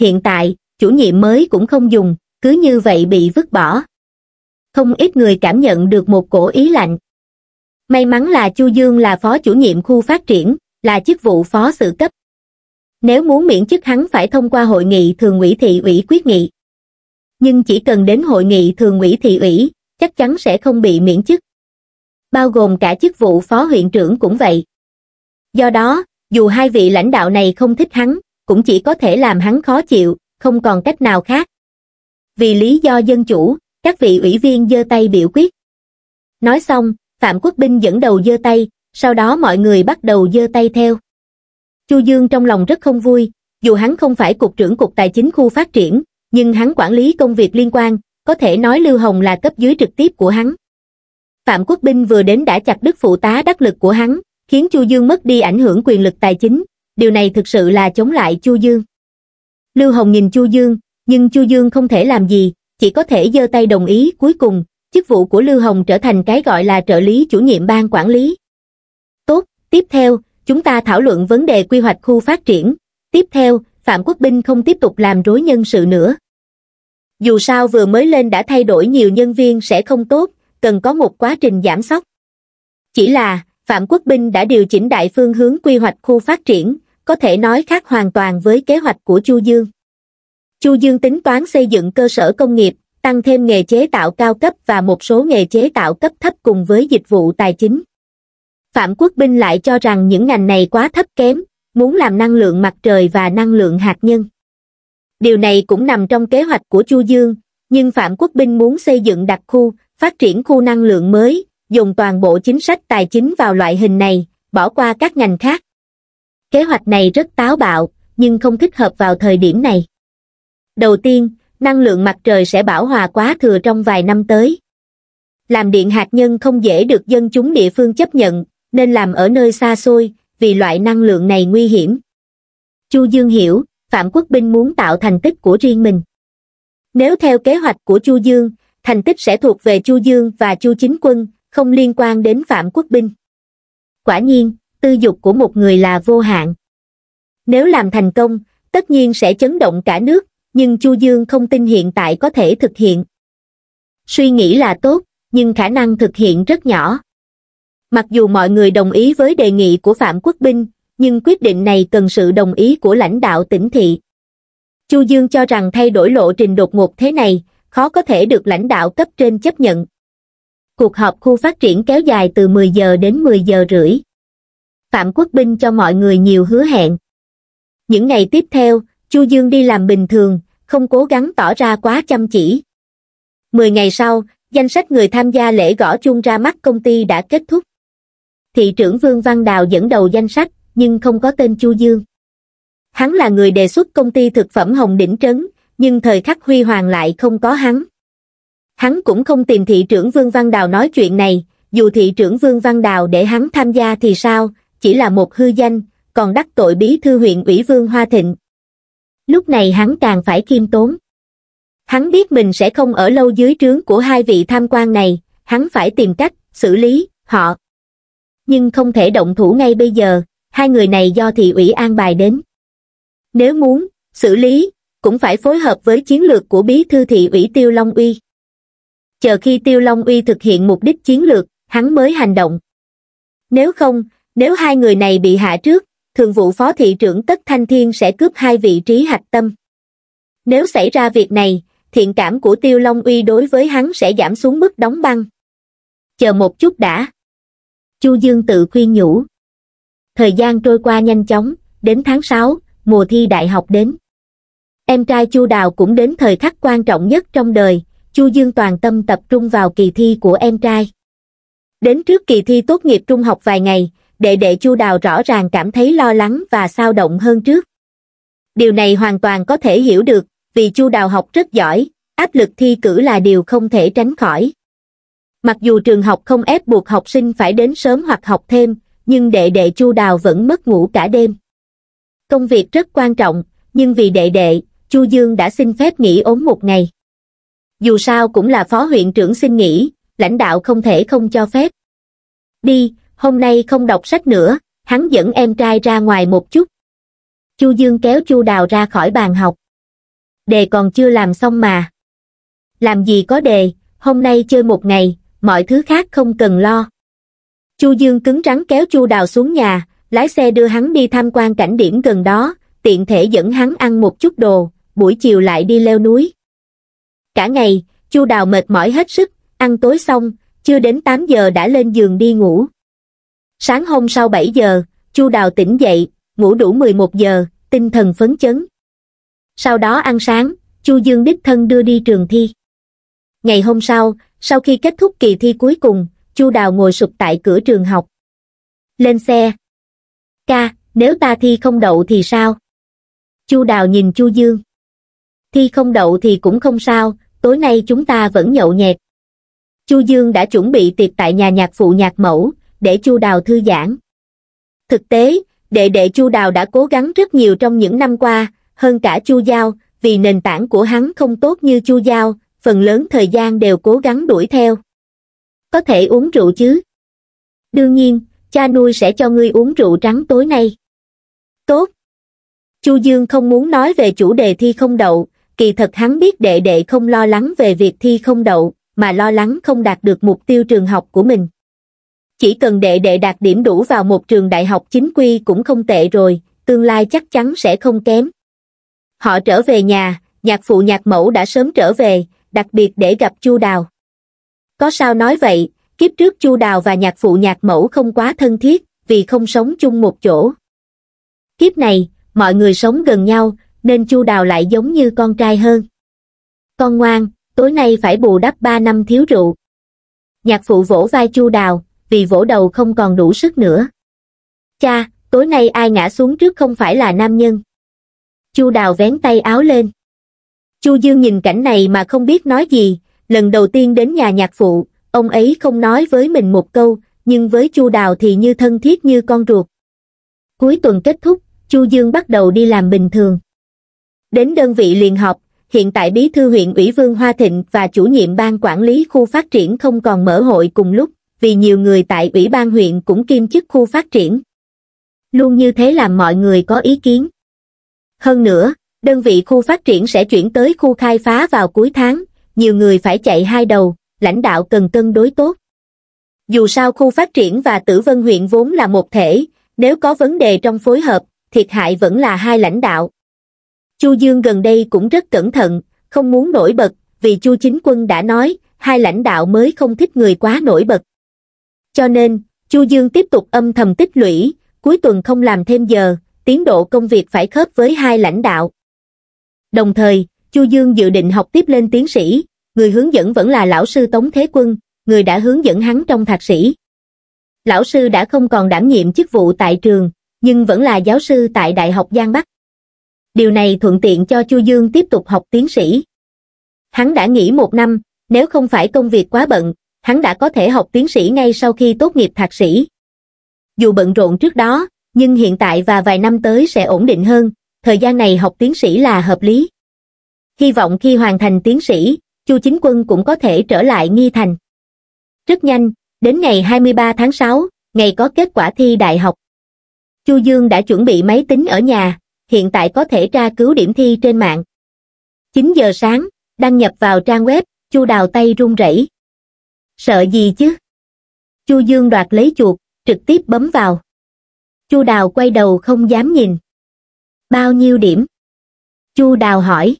Hiện tại, chủ nhiệm mới cũng không dùng, cứ như vậy bị vứt bỏ không ít người cảm nhận được một cổ ý lạnh. May mắn là Chu Dương là phó chủ nhiệm khu phát triển, là chức vụ phó sự cấp. Nếu muốn miễn chức hắn phải thông qua hội nghị thường ủy thị ủy quyết nghị. Nhưng chỉ cần đến hội nghị thường ủy thị ủy, chắc chắn sẽ không bị miễn chức. Bao gồm cả chức vụ phó huyện trưởng cũng vậy. Do đó, dù hai vị lãnh đạo này không thích hắn, cũng chỉ có thể làm hắn khó chịu, không còn cách nào khác. Vì lý do dân chủ, các vị ủy viên giơ tay biểu quyết nói xong phạm quốc binh dẫn đầu giơ tay sau đó mọi người bắt đầu giơ tay theo chu dương trong lòng rất không vui dù hắn không phải cục trưởng cục tài chính khu phát triển nhưng hắn quản lý công việc liên quan có thể nói lưu hồng là cấp dưới trực tiếp của hắn phạm quốc binh vừa đến đã chặt đứt phụ tá đắc lực của hắn khiến chu dương mất đi ảnh hưởng quyền lực tài chính điều này thực sự là chống lại chu dương lưu hồng nhìn chu dương nhưng chu dương không thể làm gì chỉ có thể giơ tay đồng ý cuối cùng, chức vụ của Lưu Hồng trở thành cái gọi là trợ lý chủ nhiệm ban quản lý. Tốt, tiếp theo, chúng ta thảo luận vấn đề quy hoạch khu phát triển. Tiếp theo, Phạm Quốc Binh không tiếp tục làm rối nhân sự nữa. Dù sao vừa mới lên đã thay đổi nhiều nhân viên sẽ không tốt, cần có một quá trình giảm sóc. Chỉ là, Phạm Quốc Binh đã điều chỉnh đại phương hướng quy hoạch khu phát triển, có thể nói khác hoàn toàn với kế hoạch của Chu Dương chu dương tính toán xây dựng cơ sở công nghiệp tăng thêm nghề chế tạo cao cấp và một số nghề chế tạo cấp thấp cùng với dịch vụ tài chính phạm quốc binh lại cho rằng những ngành này quá thấp kém muốn làm năng lượng mặt trời và năng lượng hạt nhân điều này cũng nằm trong kế hoạch của chu dương nhưng phạm quốc binh muốn xây dựng đặc khu phát triển khu năng lượng mới dùng toàn bộ chính sách tài chính vào loại hình này bỏ qua các ngành khác kế hoạch này rất táo bạo nhưng không thích hợp vào thời điểm này đầu tiên năng lượng mặt trời sẽ bảo hòa quá thừa trong vài năm tới làm điện hạt nhân không dễ được dân chúng địa phương chấp nhận nên làm ở nơi xa xôi vì loại năng lượng này nguy hiểm chu dương hiểu phạm quốc binh muốn tạo thành tích của riêng mình nếu theo kế hoạch của chu dương thành tích sẽ thuộc về chu dương và chu chính quân không liên quan đến phạm quốc binh quả nhiên tư dục của một người là vô hạn nếu làm thành công tất nhiên sẽ chấn động cả nước nhưng Chu Dương không tin hiện tại có thể thực hiện. Suy nghĩ là tốt, nhưng khả năng thực hiện rất nhỏ. Mặc dù mọi người đồng ý với đề nghị của Phạm Quốc Binh, nhưng quyết định này cần sự đồng ý của lãnh đạo tỉnh thị. Chu Dương cho rằng thay đổi lộ trình đột ngột thế này, khó có thể được lãnh đạo cấp trên chấp nhận. Cuộc họp khu phát triển kéo dài từ 10 giờ đến 10 giờ rưỡi. Phạm Quốc Binh cho mọi người nhiều hứa hẹn. Những ngày tiếp theo, Chu Dương đi làm bình thường, không cố gắng tỏ ra quá chăm chỉ mười ngày sau danh sách người tham gia lễ gõ chung ra mắt công ty đã kết thúc thị trưởng vương văn đào dẫn đầu danh sách nhưng không có tên chu dương hắn là người đề xuất công ty thực phẩm hồng đỉnh trấn nhưng thời khắc huy hoàng lại không có hắn hắn cũng không tìm thị trưởng vương văn đào nói chuyện này dù thị trưởng vương văn đào để hắn tham gia thì sao chỉ là một hư danh còn đắc tội bí thư huyện ủy vương hoa thịnh lúc này hắn càng phải khiêm tốn. Hắn biết mình sẽ không ở lâu dưới trướng của hai vị tham quan này, hắn phải tìm cách, xử lý, họ. Nhưng không thể động thủ ngay bây giờ, hai người này do thị ủy an bài đến. Nếu muốn, xử lý, cũng phải phối hợp với chiến lược của bí thư thị ủy Tiêu Long Uy. Chờ khi Tiêu Long Uy thực hiện mục đích chiến lược, hắn mới hành động. Nếu không, nếu hai người này bị hạ trước, thường vụ phó thị trưởng Tất Thanh Thiên sẽ cướp hai vị trí hạch tâm. Nếu xảy ra việc này, thiện cảm của Tiêu Long Uy đối với hắn sẽ giảm xuống mức đóng băng. Chờ một chút đã. Chu Dương tự khuyên nhủ. Thời gian trôi qua nhanh chóng, đến tháng 6, mùa thi đại học đến. Em trai Chu Đào cũng đến thời khắc quan trọng nhất trong đời, Chu Dương toàn tâm tập trung vào kỳ thi của em trai. Đến trước kỳ thi tốt nghiệp trung học vài ngày, đệ đệ chu đào rõ ràng cảm thấy lo lắng và sao động hơn trước. Điều này hoàn toàn có thể hiểu được, vì chu đào học rất giỏi, áp lực thi cử là điều không thể tránh khỏi. Mặc dù trường học không ép buộc học sinh phải đến sớm hoặc học thêm, nhưng đệ đệ chu đào vẫn mất ngủ cả đêm. Công việc rất quan trọng, nhưng vì đệ đệ, chu Dương đã xin phép nghỉ ốm một ngày. Dù sao cũng là phó huyện trưởng xin nghỉ, lãnh đạo không thể không cho phép. Đi, hôm nay không đọc sách nữa hắn dẫn em trai ra ngoài một chút chu dương kéo chu đào ra khỏi bàn học đề còn chưa làm xong mà làm gì có đề hôm nay chơi một ngày mọi thứ khác không cần lo chu dương cứng rắn kéo chu đào xuống nhà lái xe đưa hắn đi tham quan cảnh điểm gần đó tiện thể dẫn hắn ăn một chút đồ buổi chiều lại đi leo núi cả ngày chu đào mệt mỏi hết sức ăn tối xong chưa đến 8 giờ đã lên giường đi ngủ Sáng hôm sau 7 giờ, Chu Đào tỉnh dậy, ngủ đủ 11 giờ, tinh thần phấn chấn. Sau đó ăn sáng, Chu Dương đích thân đưa đi trường thi. Ngày hôm sau, sau khi kết thúc kỳ thi cuối cùng, Chu Đào ngồi sụp tại cửa trường học. Lên xe. Ca, nếu ta thi không đậu thì sao? Chu Đào nhìn Chu Dương. Thi không đậu thì cũng không sao, tối nay chúng ta vẫn nhậu nhẹt. Chu Dương đã chuẩn bị tiệc tại nhà nhạc phụ nhạc mẫu, để chu đào thư giãn thực tế đệ đệ chu đào đã cố gắng rất nhiều trong những năm qua hơn cả chu giao vì nền tảng của hắn không tốt như chu giao phần lớn thời gian đều cố gắng đuổi theo có thể uống rượu chứ đương nhiên cha nuôi sẽ cho ngươi uống rượu trắng tối nay tốt chu dương không muốn nói về chủ đề thi không đậu kỳ thật hắn biết đệ đệ không lo lắng về việc thi không đậu mà lo lắng không đạt được mục tiêu trường học của mình chỉ cần đệ đệ đạt điểm đủ vào một trường đại học chính quy cũng không tệ rồi, tương lai chắc chắn sẽ không kém. Họ trở về nhà, nhạc phụ nhạc mẫu đã sớm trở về, đặc biệt để gặp Chu Đào. Có sao nói vậy, kiếp trước Chu Đào và nhạc phụ nhạc mẫu không quá thân thiết, vì không sống chung một chỗ. Kiếp này, mọi người sống gần nhau, nên Chu Đào lại giống như con trai hơn. Con ngoan, tối nay phải bù đắp ba năm thiếu rượu. Nhạc phụ vỗ vai Chu Đào, vì vỗ đầu không còn đủ sức nữa. Cha, tối nay ai ngã xuống trước không phải là nam nhân. Chu Đào vén tay áo lên. Chu Dương nhìn cảnh này mà không biết nói gì, lần đầu tiên đến nhà nhạc phụ, ông ấy không nói với mình một câu, nhưng với Chu Đào thì như thân thiết như con ruột. Cuối tuần kết thúc, Chu Dương bắt đầu đi làm bình thường. Đến đơn vị liền họp, hiện tại bí thư huyện ủy Vương Hoa Thịnh và chủ nhiệm ban quản lý khu phát triển không còn mở hội cùng lúc, vì nhiều người tại ủy ban huyện cũng kiêm chức khu phát triển. Luôn như thế làm mọi người có ý kiến. Hơn nữa, đơn vị khu phát triển sẽ chuyển tới khu khai phá vào cuối tháng, nhiều người phải chạy hai đầu, lãnh đạo cần cân đối tốt. Dù sao khu phát triển và tử vân huyện vốn là một thể, nếu có vấn đề trong phối hợp, thiệt hại vẫn là hai lãnh đạo. Chu Dương gần đây cũng rất cẩn thận, không muốn nổi bật, vì Chu Chính Quân đã nói, hai lãnh đạo mới không thích người quá nổi bật. Cho nên, Chu Dương tiếp tục âm thầm tích lũy, cuối tuần không làm thêm giờ, tiến độ công việc phải khớp với hai lãnh đạo. Đồng thời, Chu Dương dự định học tiếp lên tiến sĩ, người hướng dẫn vẫn là lão sư Tống Thế Quân, người đã hướng dẫn hắn trong thạc sĩ. Lão sư đã không còn đảm nhiệm chức vụ tại trường, nhưng vẫn là giáo sư tại Đại học Giang Bắc. Điều này thuận tiện cho Chu Dương tiếp tục học tiến sĩ. Hắn đã nghỉ một năm, nếu không phải công việc quá bận, hắn đã có thể học tiến sĩ ngay sau khi tốt nghiệp thạc sĩ dù bận rộn trước đó nhưng hiện tại và vài năm tới sẽ ổn định hơn thời gian này học tiến sĩ là hợp lý hy vọng khi hoàn thành tiến sĩ chu chính quân cũng có thể trở lại nghi thành rất nhanh đến ngày 23 tháng 6, ngày có kết quả thi đại học chu dương đã chuẩn bị máy tính ở nhà hiện tại có thể tra cứu điểm thi trên mạng 9 giờ sáng đăng nhập vào trang web chu đào tay run rẩy Sợ gì chứ? Chu Dương đoạt lấy chuột, trực tiếp bấm vào. Chu Đào quay đầu không dám nhìn. Bao nhiêu điểm? Chu Đào hỏi.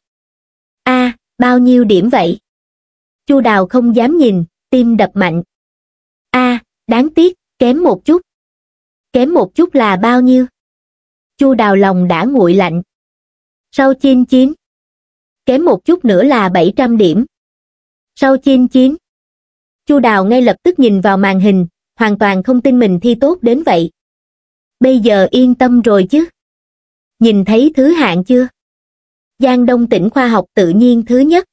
A, à, bao nhiêu điểm vậy? Chu Đào không dám nhìn, tim đập mạnh. A, à, đáng tiếc, kém một chút. Kém một chút là bao nhiêu? Chu Đào lòng đã nguội lạnh. Sau chín chín. Kém một chút nữa là 700 điểm. Sau chín chín chu đào ngay lập tức nhìn vào màn hình hoàn toàn không tin mình thi tốt đến vậy bây giờ yên tâm rồi chứ nhìn thấy thứ hạng chưa giang đông tỉnh khoa học tự nhiên thứ nhất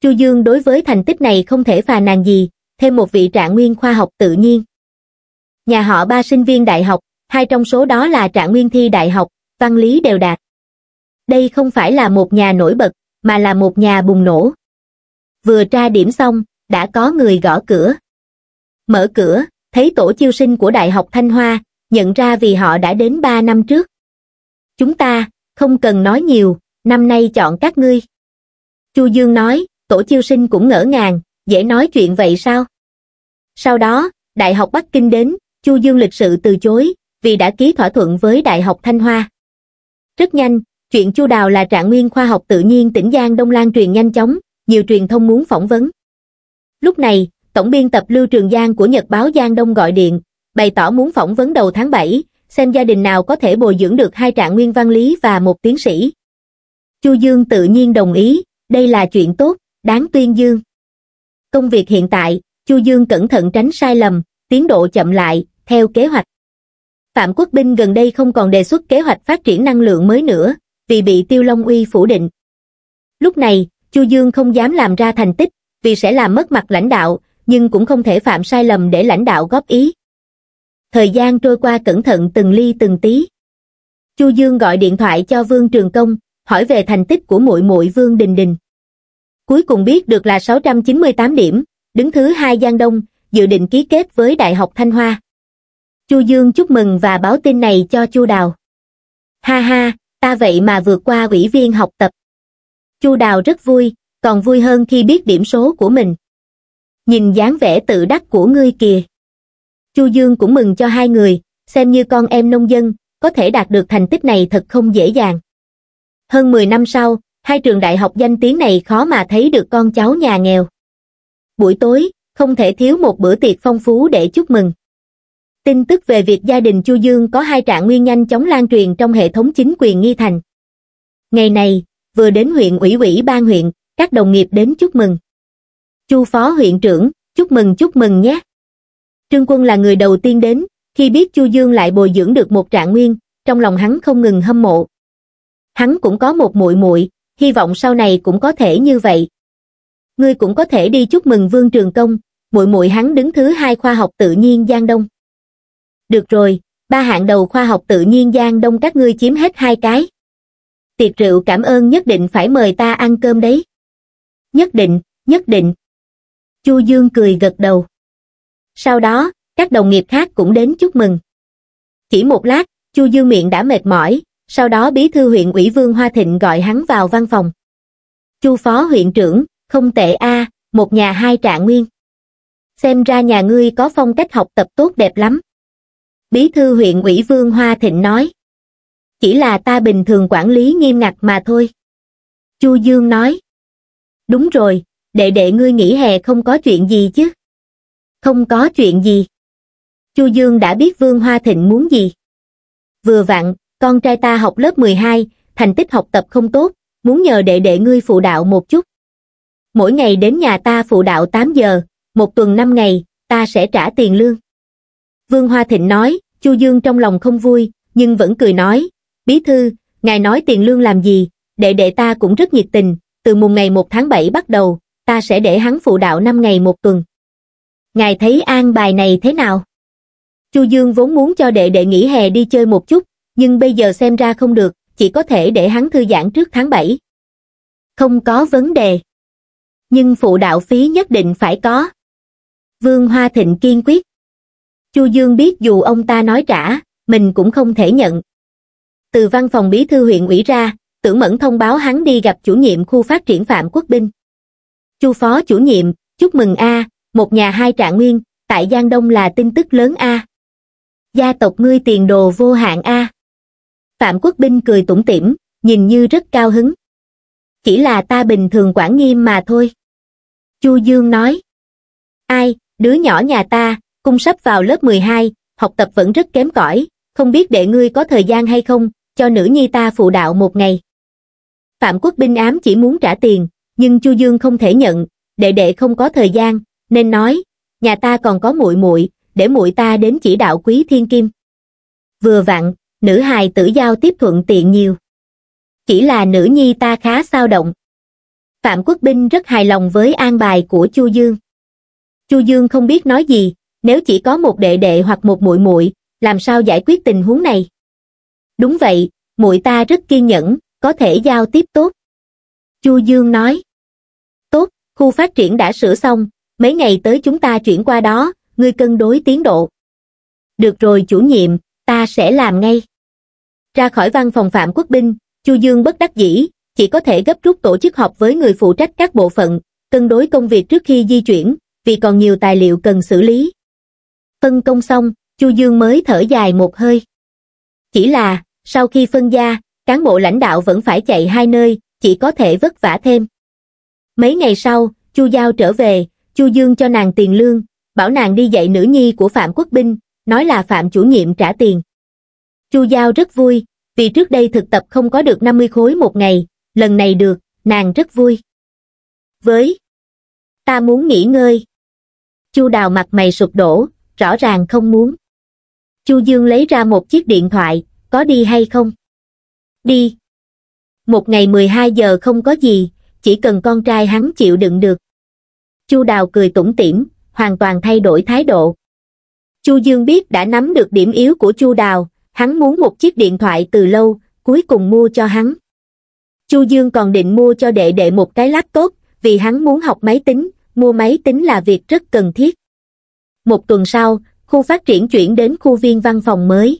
chu dương đối với thành tích này không thể phà nàn gì thêm một vị trạng nguyên khoa học tự nhiên nhà họ ba sinh viên đại học hai trong số đó là trạng nguyên thi đại học văn lý đều đạt đây không phải là một nhà nổi bật mà là một nhà bùng nổ vừa tra điểm xong đã có người gõ cửa. Mở cửa, thấy tổ chiêu sinh của Đại học Thanh Hoa, nhận ra vì họ đã đến 3 năm trước. Chúng ta, không cần nói nhiều, năm nay chọn các ngươi. Chu Dương nói, tổ chiêu sinh cũng ngỡ ngàng, dễ nói chuyện vậy sao? Sau đó, Đại học Bắc Kinh đến, Chu Dương lịch sự từ chối, vì đã ký thỏa thuận với Đại học Thanh Hoa. Rất nhanh, chuyện Chu Đào là trạng nguyên khoa học tự nhiên tỉnh Giang Đông Lan truyền nhanh chóng, nhiều truyền thông muốn phỏng vấn lúc này tổng biên tập lưu trường giang của nhật báo giang đông gọi điện bày tỏ muốn phỏng vấn đầu tháng bảy xem gia đình nào có thể bồi dưỡng được hai trạng nguyên văn lý và một tiến sĩ chu dương tự nhiên đồng ý đây là chuyện tốt đáng tuyên dương công việc hiện tại chu dương cẩn thận tránh sai lầm tiến độ chậm lại theo kế hoạch phạm quốc binh gần đây không còn đề xuất kế hoạch phát triển năng lượng mới nữa vì bị tiêu long uy phủ định lúc này chu dương không dám làm ra thành tích vì sẽ làm mất mặt lãnh đạo, nhưng cũng không thể phạm sai lầm để lãnh đạo góp ý. Thời gian trôi qua cẩn thận từng ly từng tí. Chu Dương gọi điện thoại cho Vương Trường Công, hỏi về thành tích của muội muội Vương Đình Đình. Cuối cùng biết được là 698 điểm, đứng thứ hai Giang Đông, dự định ký kết với Đại học Thanh Hoa. Chu Dương chúc mừng và báo tin này cho Chu Đào. Ha ha, ta vậy mà vượt qua ủy viên học tập. Chu Đào rất vui, còn vui hơn khi biết điểm số của mình. Nhìn dáng vẻ tự đắc của ngươi kìa. Chu Dương cũng mừng cho hai người, xem như con em nông dân, có thể đạt được thành tích này thật không dễ dàng. Hơn 10 năm sau, hai trường đại học danh tiếng này khó mà thấy được con cháu nhà nghèo. Buổi tối, không thể thiếu một bữa tiệc phong phú để chúc mừng. Tin tức về việc gia đình Chu Dương có hai trạng nguyên nhanh chóng lan truyền trong hệ thống chính quyền nghi thành. Ngày này, vừa đến huyện ủy ủy ban huyện, các đồng nghiệp đến chúc mừng. Chu phó huyện trưởng, chúc mừng chúc mừng nhé. Trương Quân là người đầu tiên đến, khi biết Chu Dương lại bồi dưỡng được một trạng nguyên, trong lòng hắn không ngừng hâm mộ. Hắn cũng có một muội muội, hy vọng sau này cũng có thể như vậy. Ngươi cũng có thể đi chúc mừng Vương Trường Công, muội muội hắn đứng thứ hai khoa học tự nhiên Giang Đông. Được rồi, ba hạng đầu khoa học tự nhiên Giang Đông các ngươi chiếm hết hai cái. Tiệc rượu cảm ơn nhất định phải mời ta ăn cơm đấy nhất định, nhất định. Chu Dương cười gật đầu. Sau đó, các đồng nghiệp khác cũng đến chúc mừng. Chỉ một lát, Chu Dương miệng đã mệt mỏi, sau đó bí thư huyện ủy Vương Hoa Thịnh gọi hắn vào văn phòng. Chu phó huyện trưởng, không tệ a, một nhà hai trạng nguyên. Xem ra nhà ngươi có phong cách học tập tốt đẹp lắm. Bí thư huyện ủy Vương Hoa Thịnh nói. Chỉ là ta bình thường quản lý nghiêm ngặt mà thôi. Chu Dương nói đúng rồi đệ đệ ngươi nghỉ hè không có chuyện gì chứ không có chuyện gì chu dương đã biết vương hoa thịnh muốn gì vừa vặn con trai ta học lớp 12, thành tích học tập không tốt muốn nhờ đệ đệ ngươi phụ đạo một chút mỗi ngày đến nhà ta phụ đạo 8 giờ một tuần 5 ngày ta sẽ trả tiền lương vương hoa thịnh nói chu dương trong lòng không vui nhưng vẫn cười nói bí thư ngài nói tiền lương làm gì đệ đệ ta cũng rất nhiệt tình từ mùng ngày 1 tháng 7 bắt đầu, ta sẽ để hắn phụ đạo 5 ngày một tuần. Ngài thấy an bài này thế nào? Chu Dương vốn muốn cho đệ đệ nghỉ hè đi chơi một chút, nhưng bây giờ xem ra không được, chỉ có thể để hắn thư giãn trước tháng 7. Không có vấn đề. Nhưng phụ đạo phí nhất định phải có. Vương Hoa Thịnh kiên quyết. Chu Dương biết dù ông ta nói trả, mình cũng không thể nhận. Từ văn phòng bí thư huyện ủy ra, tưởng mẫn thông báo hắn đi gặp chủ nhiệm khu phát triển phạm quốc binh chu phó chủ nhiệm chúc mừng a một nhà hai trạng nguyên tại giang đông là tin tức lớn a gia tộc ngươi tiền đồ vô hạn a phạm quốc binh cười tủm tỉm nhìn như rất cao hứng chỉ là ta bình thường quản nghiêm mà thôi chu dương nói ai đứa nhỏ nhà ta cung sắp vào lớp mười hai học tập vẫn rất kém cỏi không biết đệ ngươi có thời gian hay không cho nữ nhi ta phụ đạo một ngày Phạm Quốc Binh ám chỉ muốn trả tiền, nhưng Chu Dương không thể nhận, đệ đệ không có thời gian, nên nói, nhà ta còn có muội muội, để muội ta đến chỉ đạo Quý Thiên Kim. Vừa vặn, nữ hài tử giao tiếp thuận tiện nhiều. Chỉ là nữ nhi ta khá sao động. Phạm Quốc Binh rất hài lòng với an bài của Chu Dương. Chu Dương không biết nói gì, nếu chỉ có một đệ đệ hoặc một muội muội, làm sao giải quyết tình huống này? Đúng vậy, muội ta rất kiên nhẫn, có thể giao tiếp tốt. Chu Dương nói, tốt, khu phát triển đã sửa xong, mấy ngày tới chúng ta chuyển qua đó, ngươi cân đối tiến độ. Được rồi chủ nhiệm, ta sẽ làm ngay. Ra khỏi văn phòng Phạm Quốc Binh, Chu Dương bất đắc dĩ, chỉ có thể gấp rút tổ chức họp với người phụ trách các bộ phận, cân đối công việc trước khi di chuyển, vì còn nhiều tài liệu cần xử lý. Phân công xong, Chu Dương mới thở dài một hơi. Chỉ là, sau khi phân gia, cán bộ lãnh đạo vẫn phải chạy hai nơi, chỉ có thể vất vả thêm. Mấy ngày sau, Chu Giao trở về, Chu Dương cho nàng tiền lương, bảo nàng đi dạy nữ nhi của Phạm Quốc Binh, nói là Phạm chủ nhiệm trả tiền. Chu Giao rất vui, vì trước đây thực tập không có được 50 khối một ngày, lần này được, nàng rất vui. Với ta muốn nghỉ ngơi. Chu Đào mặt mày sụp đổ, rõ ràng không muốn. Chu Dương lấy ra một chiếc điện thoại, có đi hay không? Đi. Một ngày 12 giờ không có gì, chỉ cần con trai hắn chịu đựng được. Chu Đào cười tủm tỉm, hoàn toàn thay đổi thái độ. Chu Dương biết đã nắm được điểm yếu của Chu Đào, hắn muốn một chiếc điện thoại từ lâu, cuối cùng mua cho hắn. Chu Dương còn định mua cho đệ đệ một cái laptop, vì hắn muốn học máy tính, mua máy tính là việc rất cần thiết. Một tuần sau, khu phát triển chuyển đến khu viên văn phòng mới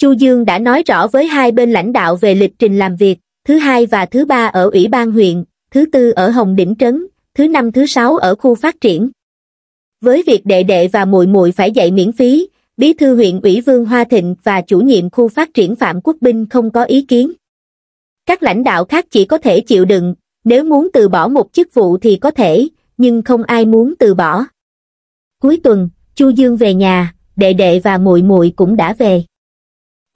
chu dương đã nói rõ với hai bên lãnh đạo về lịch trình làm việc thứ hai và thứ ba ở ủy ban huyện thứ tư ở hồng đỉnh trấn thứ năm thứ sáu ở khu phát triển với việc đệ đệ và muội muội phải dạy miễn phí bí thư huyện ủy vương hoa thịnh và chủ nhiệm khu phát triển phạm quốc binh không có ý kiến các lãnh đạo khác chỉ có thể chịu đựng nếu muốn từ bỏ một chức vụ thì có thể nhưng không ai muốn từ bỏ cuối tuần chu dương về nhà đệ đệ và muội muội cũng đã về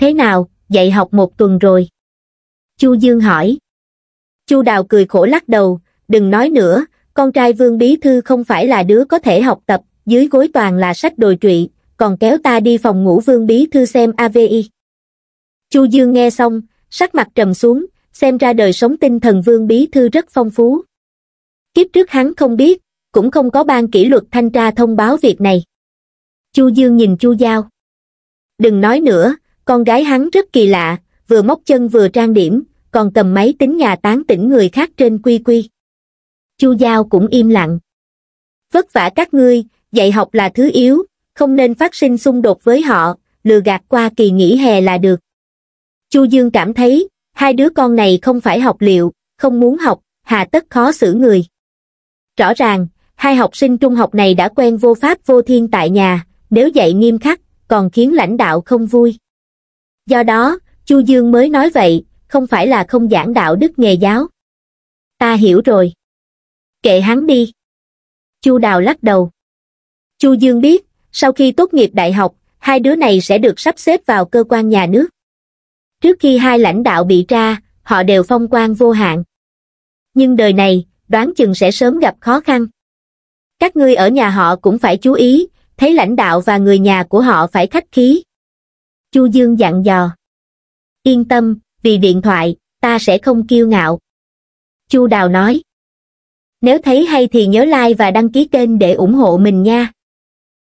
thế nào, dạy học một tuần rồi. Chu Dương hỏi. Chu Đào cười khổ lắc đầu, đừng nói nữa, con trai Vương Bí Thư không phải là đứa có thể học tập, dưới gối toàn là sách đồi trụy, còn kéo ta đi phòng ngủ Vương Bí Thư xem AVI. Chu Dương nghe xong, sắc mặt trầm xuống, xem ra đời sống tinh thần Vương Bí Thư rất phong phú. Kiếp trước hắn không biết, cũng không có ban kỷ luật thanh tra thông báo việc này. Chu Dương nhìn Chu Giao. Đừng nói nữa, con gái hắn rất kỳ lạ vừa móc chân vừa trang điểm còn cầm máy tính nhà tán tỉnh người khác trên quy quy chu giao cũng im lặng vất vả các ngươi dạy học là thứ yếu không nên phát sinh xung đột với họ lừa gạt qua kỳ nghỉ hè là được chu dương cảm thấy hai đứa con này không phải học liệu không muốn học hà tất khó xử người rõ ràng hai học sinh trung học này đã quen vô pháp vô thiên tại nhà nếu dạy nghiêm khắc còn khiến lãnh đạo không vui Do đó, Chu Dương mới nói vậy, không phải là không giảng đạo đức nghề giáo. Ta hiểu rồi. Kệ hắn đi. Chu Đào lắc đầu. Chu Dương biết, sau khi tốt nghiệp đại học, hai đứa này sẽ được sắp xếp vào cơ quan nhà nước. Trước khi hai lãnh đạo bị tra, họ đều phong quan vô hạn. Nhưng đời này, đoán chừng sẽ sớm gặp khó khăn. Các ngươi ở nhà họ cũng phải chú ý, thấy lãnh đạo và người nhà của họ phải khách khí. Chu Dương dặn dò. Yên tâm, vì điện thoại, ta sẽ không kiêu ngạo. Chu Đào nói. Nếu thấy hay thì nhớ like và đăng ký kênh để ủng hộ mình nha.